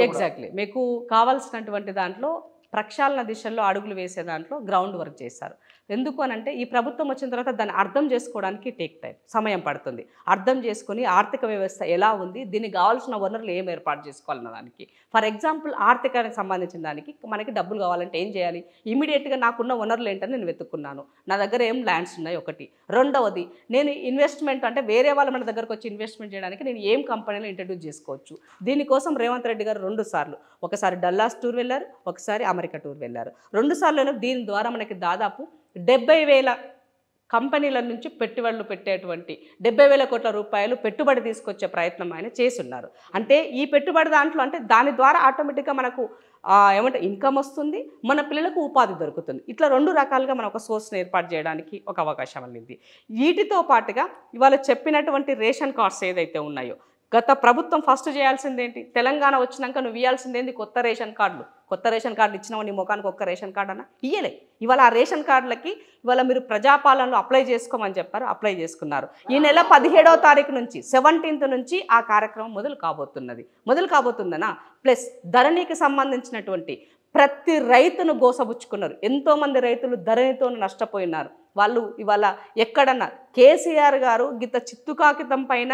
ఎగ్జాక్ట్లీ మీకు కావాల్సినటువంటి దాంట్లో ప్రక్షాళన దిశల్లో అడుగులు వేసే దాంట్లో గ్రౌండ్ వర్క్ చేశారు ఎందుకు అని అంటే ఈ ప్రభుత్వం వచ్చిన తర్వాత దాన్ని అర్థం చేసుకోవడానికి టేక్ టైం సమయం పడుతుంది అర్థం చేసుకుని ఆర్థిక వ్యవస్థ ఎలా ఉంది దీనికి కావాల్సిన వనరులు ఏం ఏర్పాటు చేసుకోవాలన్న దానికి ఫర్ ఎగ్జాంపుల్ ఆర్థికానికి సంబంధించిన దానికి మనకి డబ్బులు కావాలంటే ఏం చేయాలి ఇమీడియట్గా నాకున్న వనరులు ఏంటని నేను వెతుక్కున్నాను నా దగ్గర ఏం ల్యాండ్స్ ఉన్నాయి ఒకటి రెండవది నేను ఇన్వెస్ట్మెంట్ అంటే వేరే వాళ్ళు మన దగ్గరకు వచ్చి ఇన్వెస్ట్మెంట్ చేయడానికి నేను ఏం కంపెనీలు ఇంట్రడ్యూస్ చేసుకోవచ్చు దీనికోసం రేవంత్ రెడ్డి గారు రెండు సార్లు ఒకసారి డల్లాస్ టూర్ వెళ్ళారు ఒకసారి అమెరికా టూర్ వెళ్ళారు రెండు సార్లు దీని ద్వారా మనకి దాదాపు డెబ్బై వేల కంపెనీల నుంచి పెట్టుబడులు పెట్టేటువంటి డెబ్బై వేల కోట్ల రూపాయలు పెట్టుబడి తీసుకొచ్చే ప్రయత్నం ఆయన చేస్తున్నారు అంటే ఈ పెట్టుబడి దాంట్లో అంటే దాని ద్వారా ఆటోమేటిక్గా మనకు ఏమంటే ఇన్కమ్ వస్తుంది మన పిల్లలకు ఉపాధి దొరుకుతుంది ఇట్లా రెండు రకాలుగా మనం ఒక సోర్స్ని ఏర్పాటు చేయడానికి ఒక అవకాశం అనేది వీటితో పాటుగా ఇవాళ చెప్పినటువంటి రేషన్ కార్డ్స్ ఏదైతే ఉన్నాయో గత ప్రభుత్వం ఫస్ట్ చేయాల్సిందేంటి తెలంగాణ వచ్చినాక నువ్వు ఇవ్వాల్సిందేంది కొత్త రేషన్ కార్డులు కొత్త రేషన్ కార్డులు ఇచ్చినావు నీ ముఖానికి ఒక్క రేషన్ కార్డు అన్నా ఇయ్యలే ఇవాళ ఆ రేషన్ కార్డులకి ఇవాళ మీరు ప్రజాపాలనలో అప్లై చేసుకోమని చెప్పారు అప్లై చేసుకున్నారు ఈ నెల పదిహేడవ తారీఖు నుంచి సెవెంటీన్త్ నుంచి ఆ కార్యక్రమం మొదలు కాబోతున్నది మొదలు కాబోతుందనా ప్లస్ ధరణికి సంబంధించినటువంటి ప్రతి రైతును గోసబుచ్చుకున్నారు ఎంతోమంది రైతులు ధరణితో నష్టపోయినారు వాళ్ళు ఇవాళ ఎక్కడన్నా కేసీఆర్ గారు గిత చిత్తుకాకితం పైన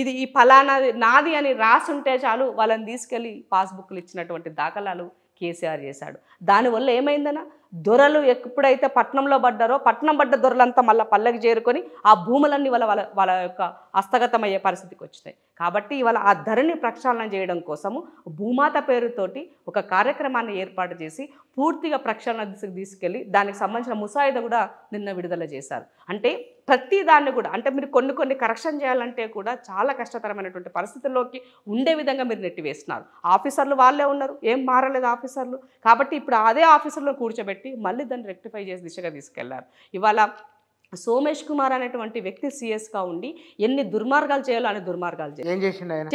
ఇది ఈ ఫలానాది నాది అని రాసుంటే చాలు వాళ్ళని తీసుకెళ్ళి పాస్బుక్లు ఇచ్చినటువంటి దాఖలాలు కేసీఆర్ చేశాడు దానివల్ల ఏమైందనా దొరలు ఎప్పుడైతే పట్నంలో పడ్డారో పట్నం పడ్డ దొరలంతా మళ్ళీ పల్లకి చేరుకొని ఆ భూములన్నీ వాళ్ళ వాళ్ళ వాళ్ళ యొక్క హస్తగతమయ్యే పరిస్థితికి వచ్చినాయి కాబట్టి ఇవాళ ఆ ధరని ప్రక్షాళన చేయడం కోసము భూమాత పేరుతోటి ఒక కార్యక్రమాన్ని ఏర్పాటు చేసి పూర్తిగా ప్రక్షాళన దిశకు తీసుకెళ్ళి దానికి సంబంధించిన ముసాయిదా కూడా నిన్న విడుదల చేశారు అంటే ప్రతి దాన్ని కూడా అంటే మీరు కొన్ని కొన్ని కరెక్షన్ చేయాలంటే కూడా చాలా కష్టతరమైనటువంటి పరిస్థితుల్లోకి ఉండే విధంగా మీరు నెట్టివేస్తున్నారు ఆఫీసర్లు వాళ్ళే ఉన్నారు ఏం మారలేదు ఆఫీసర్లు కాబట్టి ఇప్పుడు అదే ఆఫీసర్లో కూర్చోబెట్టి మళ్ళీ దాన్ని రెక్టిఫై చేసి దిశగా తీసుకెళ్లారు ఇవాళ సోమేష్ కుమార్ అనేటువంటి వ్యక్తి సీఎస్గా ఉండి ఎన్ని దుర్మార్గాలు చేయాలో అనే దుర్మార్గాలు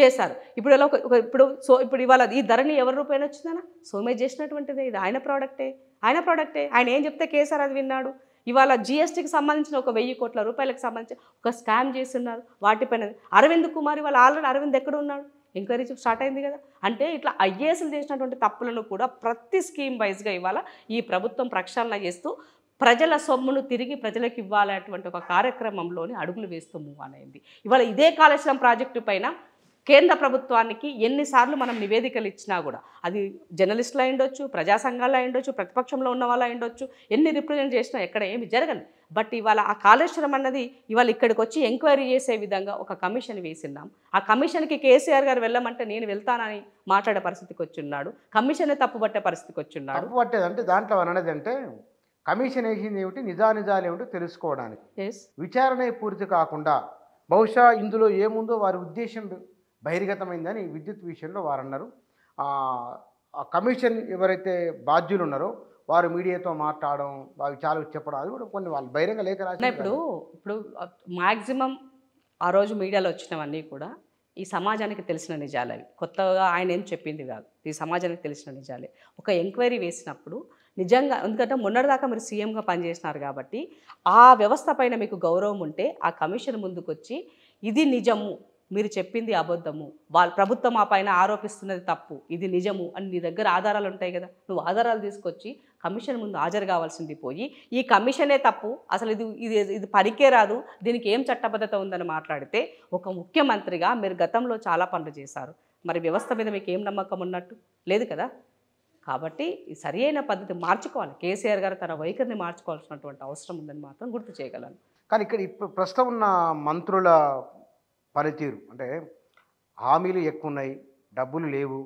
చేశారు ఇప్పుడు ఎలా ఒక ఇప్పుడు సో ఇప్పుడు ఇవాళ ఈ ధరని ఎవరి రూపాయన వచ్చిందనా సోమేష్ చేసినటువంటిదే ఇది ఆయన ప్రోడక్టే ఆయన ప్రోడక్టే ఆయన ఏం చెప్తే కేసీఆర్ అది విన్నాడు ఇవాళ జిఎస్టీకి సంబంధించిన ఒక వెయ్యి కోట్ల రూపాయలకు సంబంధించి ఒక స్కామ్ చేస్తున్నారు వాటిపైన అరవింద్ కుమార్ ఇవాళ ఆల్రెడీ అరవింద్ ఎక్కడ ఉన్నాడు ఎంక్వైరీ స్టార్ట్ అయింది కదా అంటే ఇట్లా ఐఏఎస్లు చేసినటువంటి తప్పులను కూడా ప్రతి స్కీమ్ వైజ్గా ఇవాళ ఈ ప్రభుత్వం ప్రక్షాళన చేస్తూ ప్రజల సొమ్మును తిరిగి ప్రజలకు ఇవ్వాలనేటువంటి ఒక కార్యక్రమంలోని అడుగులు వేస్తూ మూవ్ అనేది ఇవాళ ఇదే కాళేశ్వరం ప్రాజెక్టు పైన కేంద్ర ప్రభుత్వానికి ఎన్నిసార్లు మనం నివేదికలు ఇచ్చినా కూడా అది జర్నలిస్టులు అయిండొచ్చు ప్రజా సంఘాలు అయిండొచ్చు ప్రతిపక్షంలో ఉన్న వాళ్ళు అయిండొచ్చు ఎన్ని రిప్రజెంట్ చేసినా ఎక్కడ ఏమి జరగదు బట్ ఇవాళ ఆ కాళేశ్వరం అన్నది ఇవాళ ఇక్కడికి వచ్చి ఎంక్వైరీ చేసే విధంగా ఒక కమిషన్ వేసిందాం ఆ కమిషన్కి కేసీఆర్ గారు వెళ్ళమంటే నేను వెళ్తానని మాట్లాడే పరిస్థితికి వచ్చిన్నాడు కమిషన్ తప్పుపట్టే పరిస్థితికి వచ్చిన్నాడు పట్టేదంటే దాంట్లో అనేది అంటే కమిషన్ వేసింది ఏమిటి నిజానిజాలు ఏమిటి తెలుసుకోవడానికి విచారణ పూర్తి కాకుండా బహుశా ఇందులో ఏముందో వారి ఉద్దేశం బహిర్గతమైందని విద్యుత్ విషయంలో వారు అన్నారు కమిషన్ ఎవరైతే బాధ్యులు ఉన్నారో వారు మీడియాతో మాట్లాడడం వారు చాలా చెప్పడం అది కూడా కొన్ని వాళ్ళు బహిరంగ లేఖ రాసిన ఇప్పుడు ఇప్పుడు మ్యాక్సిమం ఆ రోజు మీడియాలో వచ్చినవన్నీ కూడా ఈ సమాజానికి తెలిసిన నిజాలు కొత్తగా ఆయన ఏం చెప్పింది కాదు ఈ సమాజానికి తెలిసిన నిజాలే ఒక ఎంక్వైరీ వేసినప్పుడు నిజంగా ఎందుకంటే మొన్నటిదాకా మీరు సీఎంగా పనిచేసినారు కాబట్టి ఆ వ్యవస్థ పైన మీకు గౌరవం ఉంటే ఆ కమిషన్ ముందుకొచ్చి ఇది నిజము మీరు చెప్పింది అబద్ధము వాళ్ళ ప్రభుత్వం ఆ పైన ఆరోపిస్తున్నది తప్పు ఇది నిజము అని నీ దగ్గర ఆధారాలు ఉంటాయి కదా నువ్వు ఆధారాలు తీసుకొచ్చి కమిషన్ ముందు హాజరు కావాల్సింది పోయి ఈ కమిషనే తప్పు అసలు ఇది ఇది ఇది పనికే రాదు దీనికి ఏం చట్టబద్ధత ఉందని మాట్లాడితే ఒక ముఖ్యమంత్రిగా మీరు గతంలో చాలా పనులు చేశారు మరి వ్యవస్థ మీద మీకు ఏం నమ్మకం ఉన్నట్టు లేదు కదా కాబట్టి సరి అయిన పద్ధతి మార్చుకోవాలి కేసీఆర్ గారు తన వైఖరిని మార్చుకోవాల్సినటువంటి అవసరం ఉందని మాత్రం గుర్తు చేయగలను కానీ ఇక్కడ ఇప్పుడు ప్రస్తుతం ఉన్న మంత్రుల పనితీరు అంటే హామీలు ఎక్కువ ఉన్నాయి డబ్బులు లేవు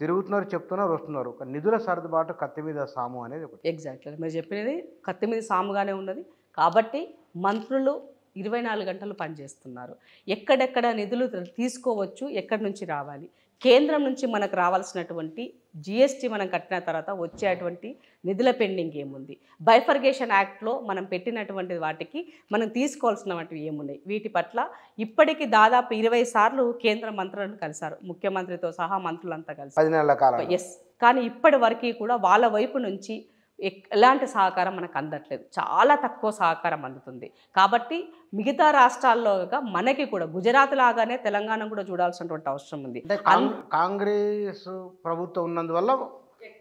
తిరుగుతున్నారు చెప్తున్నారు వస్తున్నారు నిధుల సర్దుబాటు కత్తి మీద సాము అనేది ఒకటి ఎగ్జాక్ట్లీ మీరు చెప్పినది కత్తి మీద సాముగానే ఉన్నది కాబట్టి మంత్రులు ఇరవై నాలుగు గంటలు పనిచేస్తున్నారు ఎక్కడెక్కడ నిధులు తీసుకోవచ్చు ఎక్కడి నుంచి రావాలి కేంద్రం నుంచి మనకు రావాల్సినటువంటి జిఎస్టీ మనం కట్టిన తర్వాత వచ్చేటువంటి నిధుల పెండింగ్ ఏముంది బైఫర్గేషన్ యాక్ట్లో మనం పెట్టినటువంటి వాటికి మనం తీసుకోవాల్సినటువంటివి ఏమున్నాయి వీటి పట్ల ఇప్పటికీ దాదాపు ఇరవై సార్లు కేంద్ర మంత్రులను కలిశారు ముఖ్యమంత్రితో సహా మంత్రులంతా కలిసి ఎస్ కానీ ఇప్పటి వరకు కూడా వాళ్ళ వైపు నుంచి ఎలాంటి సహకారం మనకు అందట్లేదు చాలా తక్కువ సహకారం అందుతుంది కాబట్టి మిగతా రాష్ట్రాల్లోగా మనకి కూడా గుజరాత్ లాగానే తెలంగాణ కూడా చూడాల్సినటువంటి అవసరం ఉంది కాంగ్రెస్ ప్రభుత్వం ఉన్నందువల్ల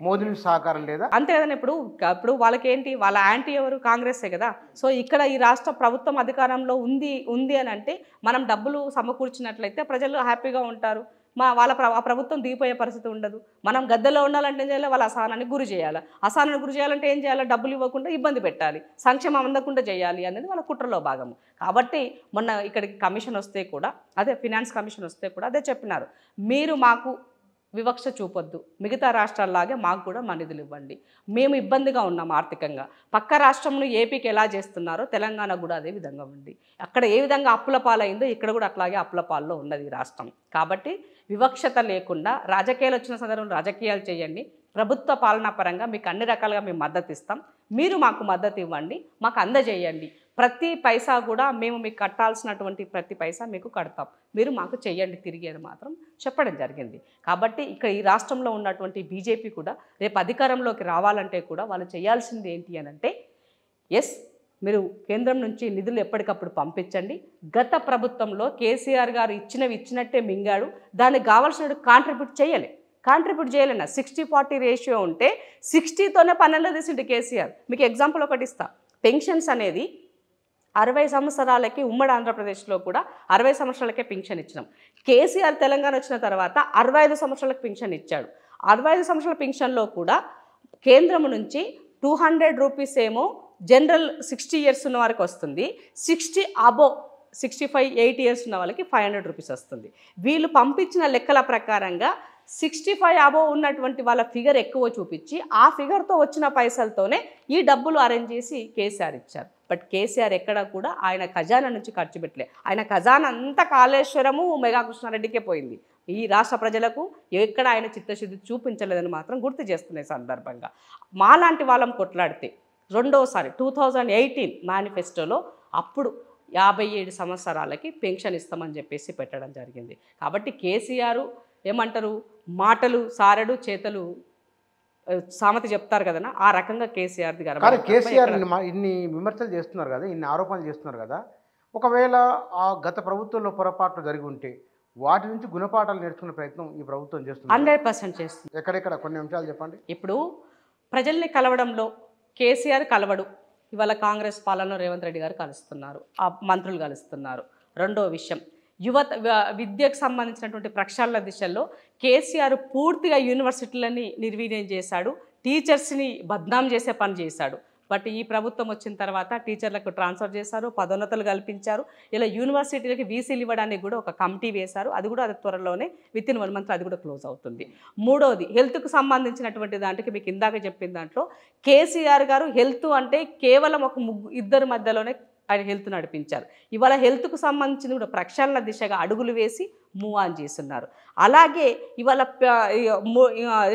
మోదీ సహకారం లేదా అంతే కదండి ఇప్పుడు ఇప్పుడు వాళ్ళకి ఏంటి వాళ్ళ యాంటీ ఎవరు కాంగ్రెస్సే కదా సో ఇక్కడ ఈ రాష్ట్ర ప్రభుత్వం అధికారంలో ఉంది ఉంది అని అంటే మనం డబ్బులు సమకూర్చినట్లయితే ప్రజలు హ్యాపీగా ఉంటారు మా వాళ్ళ ప్రభుత్వం దిగిపోయే పరిస్థితి ఉండదు మనం గద్దెలో ఉండాలంటే ఏం చేయాలి వాళ్ళ అసహనానికి గురి చేయాలి అసహనానికి గురి చేయాలంటే ఏం చేయాలి డబ్బులు ఇవ్వకుండా ఇబ్బంది పెట్టాలి సంక్షేమం అందకుండా చేయాలి అనేది వాళ్ళ కుట్రలో భాగం కాబట్టి మొన్న ఇక్కడికి కమిషన్ వస్తే కూడా అదే ఫినాన్స్ కమిషన్ వస్తే కూడా అదే చెప్పినారు మీరు మాకు వివక్ష చూపొద్దు మిగతా రాష్ట్రాల్లాగే మాకు కూడా మా నిధులు ఇవ్వండి మేము ఇబ్బందిగా ఉన్నాం ఆర్థికంగా పక్క రాష్ట్రంలో ఏపీకి ఎలా చేస్తున్నారో తెలంగాణ కూడా అదే విధంగా ఉంది అక్కడ ఏ విధంగా అప్పుల పాలైందో ఇక్కడ కూడా అట్లాగే అప్పుల పాల్లో ఉన్నది రాష్ట్రం కాబట్టి వివక్షత లేకుండా రాజకీయాలు వచ్చిన సందర్భంలో రాజకీయాలు చేయండి ప్రభుత్వ పాలనా పరంగా మీకు అన్ని రకాలుగా మేము మద్దతు ఇస్తాం మీరు మాకు మద్దతు ఇవ్వండి మాకు అందజేయండి ప్రతి పైసా కూడా మేము మీకు కట్టాల్సినటువంటి ప్రతి పైసా మీకు కడతాం మీరు మాకు చెయ్యండి తిరిగి అని మాత్రం చెప్పడం జరిగింది కాబట్టి ఇక్కడ ఈ రాష్ట్రంలో ఉన్నటువంటి బీజేపీ కూడా రేపు అధికారంలోకి రావాలంటే కూడా వాళ్ళు చేయాల్సింది ఏంటి అని అంటే ఎస్ మీరు కేంద్రం నుంచి నిధులు ఎప్పటికప్పుడు పంపించండి గత ప్రభుత్వంలో కేసీఆర్ గారు ఇచ్చినవి ఇచ్చినట్టే మింగాడు దానికి కావాల్సిన కాంట్రిబ్యూట్ చేయాలి కాంట్రిబ్యూట్ చేయలేన సిక్స్టీ ఫార్టీ రేషియో ఉంటే సిక్స్టీతోనే పన్నెండు తీసిండు కేసీఆర్ మీకు ఎగ్జాంపుల్ ఒకటి ఇస్తా పెన్షన్స్ అనేది అరవై సంవత్సరాలకి ఉమ్మడి ఆంధ్రప్రదేశ్లో కూడా అరవై సంవత్సరాలకే పింఛన్ ఇచ్చినాం కేసీఆర్ తెలంగాణ వచ్చిన తర్వాత అరవై ఐదు సంవత్సరాలకు పింఛన్ ఇచ్చాడు అరవై ఐదు సంవత్సరాల పింఛన్లో కూడా కేంద్రం నుంచి టూ హండ్రెడ్ రూపీస్ ఏమో జనరల్ సిక్స్టీ ఇయర్స్ ఉన్న వారికి వస్తుంది sixty above sixty five eight years ఉన్న వాళ్ళకి ఫైవ్ హండ్రెడ్ రూపీస్ వస్తుంది వీళ్ళు పంపించిన లెక్కల ప్రకారంగా సిక్స్టీ ఫైవ్ అబోవ్ ఉన్నటువంటి వాళ్ళ ఫిగర్ ఎక్కువ చూపించి ఆ ఫిగర్తో వచ్చిన పైసలతోనే ఈ డబ్బులు అరేంజ్ చేసి కేసీఆర్ ఇచ్చారు బట్ కేసీఆర్ ఎక్కడ కూడా ఆయన ఖజానా నుంచి ఖర్చు పెట్టలే ఆయన ఖజానా అంతా కాళేశ్వరము మెగా కృష్ణారెడ్డికే పోయింది ఈ రాష్ట్ర ప్రజలకు ఎక్కడ ఆయన చిత్తశుద్ధి చూపించలేదని మాత్రం గుర్తు చేస్తున్నాయి సందర్భంగా మాలాంటి వాళ్ళం కొట్లాడితే రెండవసారి టూ థౌజండ్ ఎయిటీన్ మేనిఫెస్టోలో అప్పుడు యాభై ఏడు సంవత్సరాలకి పెన్షన్ ఇస్తామని చెప్పేసి పెట్టడం జరిగింది కాబట్టి కేసీఆర్ ఏమంటారు మాటలు సారడు చేతలు సామెత చెప్తారు కదా ఆ రకంగా కేసీఆర్ గారు కేసీఆర్ ఇన్ని విమర్శలు చేస్తున్నారు కదా ఇన్ని ఆరోపణలు చేస్తున్నారు కదా ఒకవేళ ఆ గత ప్రభుత్వంలో పొరపాట్లు జరిగి ఉంటే వాటి నుంచి గుణపాఠాలు నేర్చుకునే ప్రయత్నం ఈ ప్రభుత్వం చేస్తుంది హండ్రెడ్ పర్సెంట్ చేస్తుంది ఎక్కడెక్కడ కొన్ని అంశాలు చెప్పండి ఇప్పుడు ప్రజల్ని కలవడంలో కేసీఆర్ కలవడు ఇవాళ కాంగ్రెస్ పాలనలో రేవంత్ రెడ్డి గారు కలుస్తున్నారు ఆ మంత్రులు కలుస్తున్నారు రెండో విషయం యువత విద్యకు సంబంధించినటువంటి ప్రక్షాళన దిశల్లో కేసీఆర్ పూర్తిగా యూనివర్సిటీలని నిర్వీర్యం చేశాడు టీచర్స్ని బద్నాం చేసే పని చేశాడు బట్ ఈ ప్రభుత్వం వచ్చిన తర్వాత టీచర్లకు ట్రాన్స్ఫర్ చేశారు పదోన్నతులు కల్పించారు ఇలా యూనివర్సిటీలకి వీసీలు ఇవ్వడానికి కూడా ఒక కమిటీ వేశారు అది కూడా అది త్వరలోనే విత్ ఇన్ వన్ మంత్ అది కూడా క్లోజ్ అవుతుంది మూడోది హెల్త్కు సంబంధించినటువంటి దాంట్లో మీకు ఇందాక చెప్పిన దాంట్లో కేసీఆర్ గారు హెల్త్ అంటే కేవలం ఒక ముగ్గు ఇద్దరి మధ్యలోనే ఆయన హెల్త్ నడిపించారు ఇవాళ హెల్త్కు సంబంధించిన కూడా ప్రక్షాళన దిశగా అడుగులు వేసి మూవ్ ఆన్ చేస్తున్నారు అలాగే ఇవాళ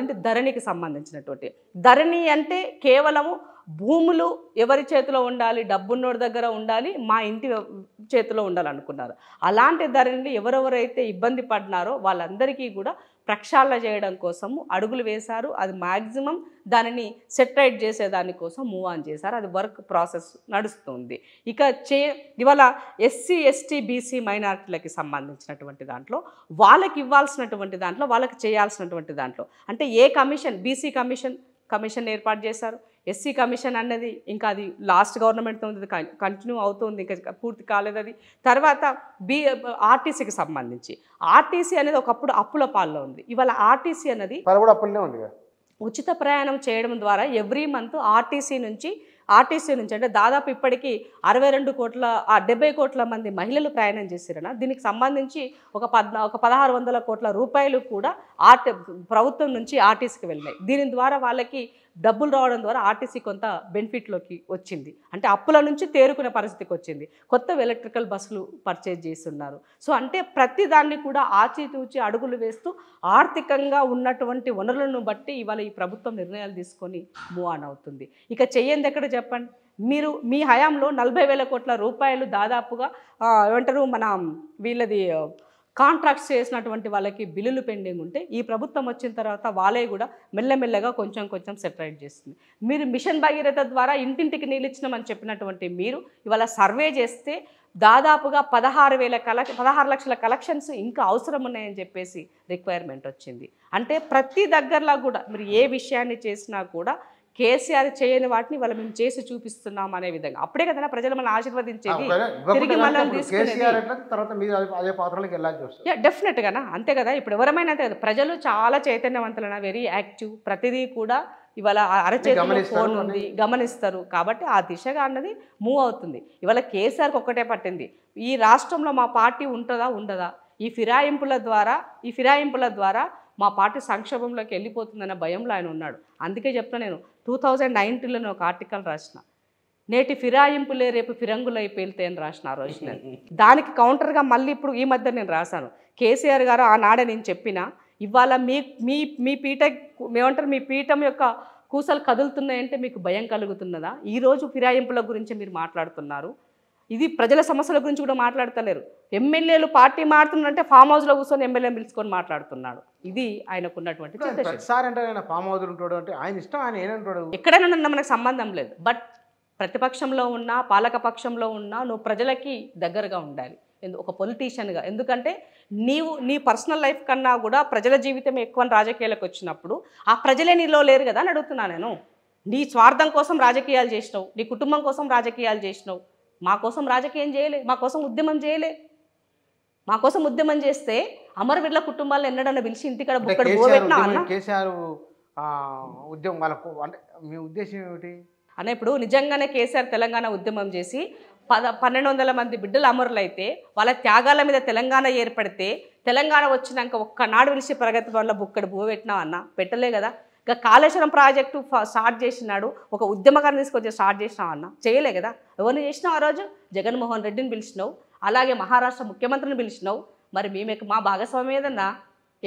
ఏంటి ధరణికి సంబంధించినటువంటి ధరణి అంటే కేవలము భూములు ఎవరి చేతిలో ఉండాలి డబ్బున్నోడి దగ్గర ఉండాలి మా ఇంటి చేతిలో ఉండాలనుకున్నారు అలాంటి ధరణిని ఎవరెవరైతే ఇబ్బంది పడినారో వాళ్ళందరికీ కూడా ప్రక్షాళన చేయడం కోసము అడుగులు వేశారు అది మ్యాక్సిమం దానిని సెటరైట్ చేసేదాని కోసం మూవ్ ఆన్ చేశారు అది వర్క్ ప్రాసెస్ నడుస్తుంది ఇక చే ఇవాళ ఎస్సీ ఎస్టీ బీసీ మైనారిటీలకి సంబంధించినటువంటి దాంట్లో వాళ్ళకి ఇవ్వాల్సినటువంటి దాంట్లో వాళ్ళకి చేయాల్సినటువంటి దాంట్లో అంటే ఏ కమిషన్ బీసీ కమిషన్ కమిషన్ ఏర్పాటు చేశారు ఎస్సీ కమిషన్ అన్నది ఇంకా అది లాస్ట్ గవర్నమెంట్తో ఉంది కంటిన్యూ అవుతుంది ఇంకా పూర్తి కాలేదు అది తర్వాత బి ఆర్టీసీకి సంబంధించి ఆర్టీసీ అనేది ఒకప్పుడు అప్పుల పాల్లో ఉంది ఇవాళ ఆర్టీసీ అనేది ఉచిత ప్రయాణం చేయడం ద్వారా ఎవ్రీ మంత్ ఆర్టీసీ నుంచి ఆర్టీసీ నుంచి అంటే దాదాపు ఇప్పటికీ అరవై రెండు కోట్ల డెబ్బై కోట్ల మంది మహిళలు ప్రయాణం చేశారన దీనికి సంబంధించి ఒక పద్నా ఒక పదహారు వందల కోట్ల రూపాయలు కూడా ఆర్టీ ప్రభుత్వం నుంచి ఆర్టీసీకి వెళ్ళినాయి దీని ద్వారా వాళ్ళకి డబ్బులు రావడం ద్వారా ఆర్టీసీ కొంత బెనిఫిట్లోకి వచ్చింది అంటే అప్పుల నుంచి తేరుకునే పరిస్థితికి వచ్చింది కొత్త ఎలక్ట్రికల్ బస్సులు పర్చేజ్ చేస్తున్నారు సో అంటే ప్రతి దాన్ని కూడా ఆచితూచి అడుగులు వేస్తూ ఆర్థికంగా ఉన్నటువంటి వనరులను బట్టి ఇవాళ ఈ ప్రభుత్వం నిర్ణయాలు తీసుకొని మూవ్ ఆన్ అవుతుంది ఇక చెయ్యంది ఎక్కడ చెప్పండి మీరు మీ హయాంలో నలభై వేల కోట్ల రూపాయలు దాదాపుగా ఏమంటారు మన వీళ్ళది కాంట్రాక్ట్స్ చేసినటువంటి వాళ్ళకి బిల్లులు పెండింగ్ ఉంటే ఈ ప్రభుత్వం వచ్చిన తర్వాత వాళ్ళే కూడా మెల్లమెల్లగా కొంచెం కొంచెం సెటరైట్ చేస్తుంది మీరు మిషన్ భగీరథ ద్వారా ఇంటింటికి నీళ్ళు చెప్పినటువంటి మీరు ఇవాళ సర్వే చేస్తే దాదాపుగా పదహారు వేల కలెక్ పదహారు లక్షల కలెక్షన్స్ ఇంకా అవసరం ఉన్నాయని చెప్పేసి రిక్వైర్మెంట్ వచ్చింది అంటే ప్రతి దగ్గరలో కూడా మీరు ఏ విషయాన్ని చేసినా కూడా కేసీఆర్ చేయని వాటిని వాళ్ళు మేము చేసి చూపిస్తున్నాం అనే విధంగా అప్పుడే కదా ప్రజలు మనం ఆశీర్వదించేది తిరిగి డెఫినెట్ గా అంతే కదా ఇప్పుడు ఎవరమైనా అంతే కదా ప్రజలు చాలా చైతన్యవంతులైన వెరీ యాక్టివ్ ప్రతిదీ కూడా ఇవాళ అరచేతిలో ఫోన్ ఉంది గమనిస్తారు కాబట్టి ఆ దిశగా అన్నది మూవ్ అవుతుంది ఇవాళ కేసీఆర్కి ఒక్కటే పట్టింది ఈ రాష్ట్రంలో మా పార్టీ ఉంటుందా ఉండదా ఈ ఫిరాయింపుల ద్వారా ఈ ఫిరాయింపుల ద్వారా మా పార్టీ సంక్షోభంలోకి వెళ్ళిపోతుందన్న భయంలో ఆయన ఉన్నాడు అందుకే చెప్తాను నేను టూ థౌజండ్ నైన్టీన్లో ఒక ఆర్టికల్ రాసిన నేటి ఫిరాయింపులే రేపు ఫిరంగులై పేలితే అని రాసిన ఆ రోజు నేను దానికి కౌంటర్గా మళ్ళీ ఇప్పుడు ఈ మధ్య నేను రాశాను కేసీఆర్ గారు ఆనాడే నేను చెప్పిన ఇవాళ మీ మీ మీ పీఠ మేమంటారు మీ పీఠం యొక్క కూసలు కదులుతున్నాయంటే మీకు భయం కలుగుతున్నదా ఈరోజు ఫిరాయింపుల గురించి మీరు మాట్లాడుతున్నారు ఇది ప్రజల సమస్యల గురించి కూడా మాట్లాడతలేరు ఎమ్మెల్యేలు పార్టీ మారుతుందంటే ఫామ్ హౌస్ లో కూర్చొని ఎమ్మెల్యే పిలుచుకొని మాట్లాడుతున్నాడు ఇది ఆయనకున్నటువంటి ప్రతిసారి అంటే ఫామ్ హౌస్ ఆయన ఇష్టం ఎక్కడైనా మనకు సంబంధం లేదు బట్ ప్రతిపక్షంలో ఉన్నా పాలక పక్షంలో ఉన్నా నువ్వు ప్రజలకి దగ్గరగా ఉండాలి ఒక పొలిటీషియన్గా ఎందుకంటే నీవు నీ పర్సనల్ లైఫ్ కన్నా కూడా ప్రజల జీవితం ఎక్కువ రాజకీయాలకు వచ్చినప్పుడు ఆ ప్రజలే నీలో లేరు కదా అని అడుగుతున్నా నేను నీ స్వార్థం కోసం రాజకీయాలు చేసినావు నీ కుటుంబం కోసం రాజకీయాలు చేసినావు మా కోసం రాజకీయం చేయలే మా కోసం ఉద్యమం చేయలే మా కోసం ఉద్యమం చేస్తే అమరవీరుల కుటుంబాలను ఎన్నడన్నా పిలిచి ఇంటికాడ బుక్కడ పోబెట్టినా అన్న ఇప్పుడు నిజంగానే కేసీఆర్ తెలంగాణ ఉద్యమం చేసి పద పన్నెండు వందల మంది బిడ్డలు అమరులైతే వాళ్ళ త్యాగాల మీద తెలంగాణ ఏర్పడితే తెలంగాణ వచ్చినాక ఒక్కనాడు పిలిచి ప్రగతి వల్ల బుక్కడ భూ పెట్టినా అన్న పెట్టలే కదా ఇక కాళేశ్వరం ప్రాజెక్టు స్టార్ట్ చేసినాడు ఒక ఉద్యమకారం తీసుకొచ్చి స్టార్ట్ చేసినావు అన్న చేయలే కదా ఎవరిని చేసినావు ఆ రోజు జగన్మోహన్ రెడ్డిని పిలిచినావు అలాగే మహారాష్ట్ర ముఖ్యమంత్రిని పిలిచినావు మరి మేము మా భాగస్వామ్యం ఏదన్నా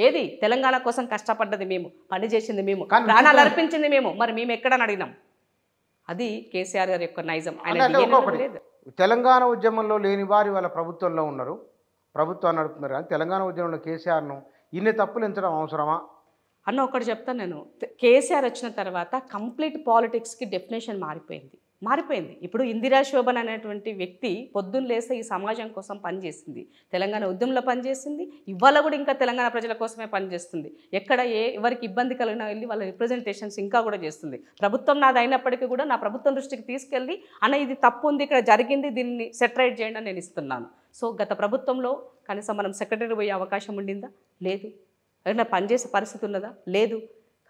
ఏది తెలంగాణ కోసం కష్టపడ్డది మేము పని చేసింది మేము ప్రాణాలు అర్పించింది మేము మరి మేము ఎక్కడని అడిగినాం అది కేసీఆర్ గారి యొక్క నైజం ఆయన తెలంగాణ ఉద్యమంలో లేని వారు వాళ్ళ ప్రభుత్వంలో ఉన్నారు ప్రభుత్వాన్ని నడుపుతున్నారు కానీ తెలంగాణ ఉద్యమంలో కేసీఆర్ను ఇన్ని తప్పులు ఎంచడం అవసరమా అన్న ఒకటి చెప్తాను నేను కేసీఆర్ వచ్చిన తర్వాత కంప్లీట్ పాలిటిక్స్కి డెఫినేషన్ మారిపోయింది మారిపోయింది ఇప్పుడు ఇందిరా శోభన్ అనేటువంటి వ్యక్తి పొద్దున్న లేస్తే ఈ సమాజం కోసం పనిచేసింది తెలంగాణ ఉద్యమంలో పనిచేసింది ఇవాళ కూడా ఇంకా తెలంగాణ ప్రజల కోసమే పనిచేస్తుంది ఎక్కడ ఏ ఎవరికి ఇబ్బంది కలిగినా వెళ్ళి వాళ్ళ రిప్రజెంటేషన్స్ ఇంకా కూడా చేస్తుంది ప్రభుత్వం నాది అయినప్పటికీ కూడా నా ప్రభుత్వం దృష్టికి తీసుకెళ్ళి అన్న ఇది తప్పు ఉంది ఇక్కడ జరిగింది దీన్ని సెటరైట్ చేయండి నేను ఇస్తున్నాను సో గత ప్రభుత్వంలో కనీసం మనం సెక్రటరీ పోయే అవకాశం ఉండిందా లేదు ఏదైనా పనిచేసే పరిస్థితి ఉన్నదా లేదు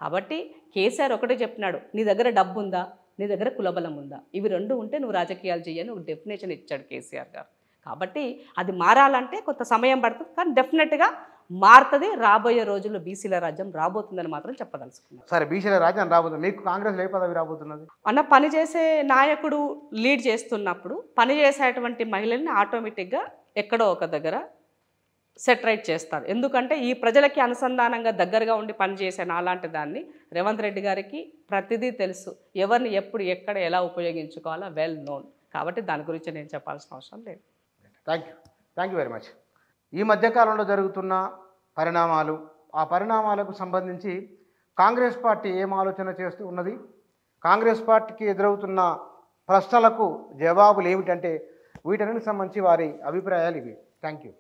కాబట్టి కేసీఆర్ ఒకటే చెప్తున్నాడు నీ దగ్గర డబ్బు ఉందా నీ దగ్గర కులబలం ఉందా ఇవి రెండు ఉంటే నువ్వు రాజకీయాలు చేయని ఒక డెఫినేషన్ ఇచ్చాడు కేసీఆర్ గారు కాబట్టి అది మారాలంటే కొంత సమయం పడుతుంది కానీ డెఫినెట్గా మారుతుంది రాబోయే రోజుల్లో బీసీల రాజ్యం రాబోతుందని మాత్రం చెప్పదలుచుకున్నాను సరే బీసీల రాజ్యం రాబోతుంది మీకు కాంగ్రెస్ ఏ పదవి రాబోతున్నది అన్న పనిచేసే నాయకుడు లీడ్ చేస్తున్నప్పుడు పనిచేసేటువంటి మహిళల్ని ఆటోమేటిక్గా ఎక్కడో ఒక దగ్గర సెటరైట్ చేస్తారు ఎందుకంటే ఈ ప్రజలకి అనుసంధానంగా దగ్గరగా ఉండి పనిచేసే నాలాంటి దాన్ని రేవంత్ రెడ్డి గారికి ప్రతిదీ తెలుసు ఎవరిని ఎప్పుడు ఎక్కడ ఎలా ఉపయోగించుకోవాలో వెల్ నోన్ కాబట్టి దాని గురించి నేను చెప్పాల్సిన అవసరం లేదు thank you thank you very much ఈ మధ్యకాలంలో జరుగుతున్న పరిణామాలు ఆ పరిణామాలకు సంబంధించి కాంగ్రెస్ పార్టీ ఏం ఆలోచన చేస్తూ ఉన్నది కాంగ్రెస్ పార్టీకి ఎదురవుతున్న ప్రశ్నలకు జవాబులు ఏమిటంటే వీటన్నిటి సంబంధించి వారి అభిప్రాయాలు ఇవి థ్యాంక్ యూ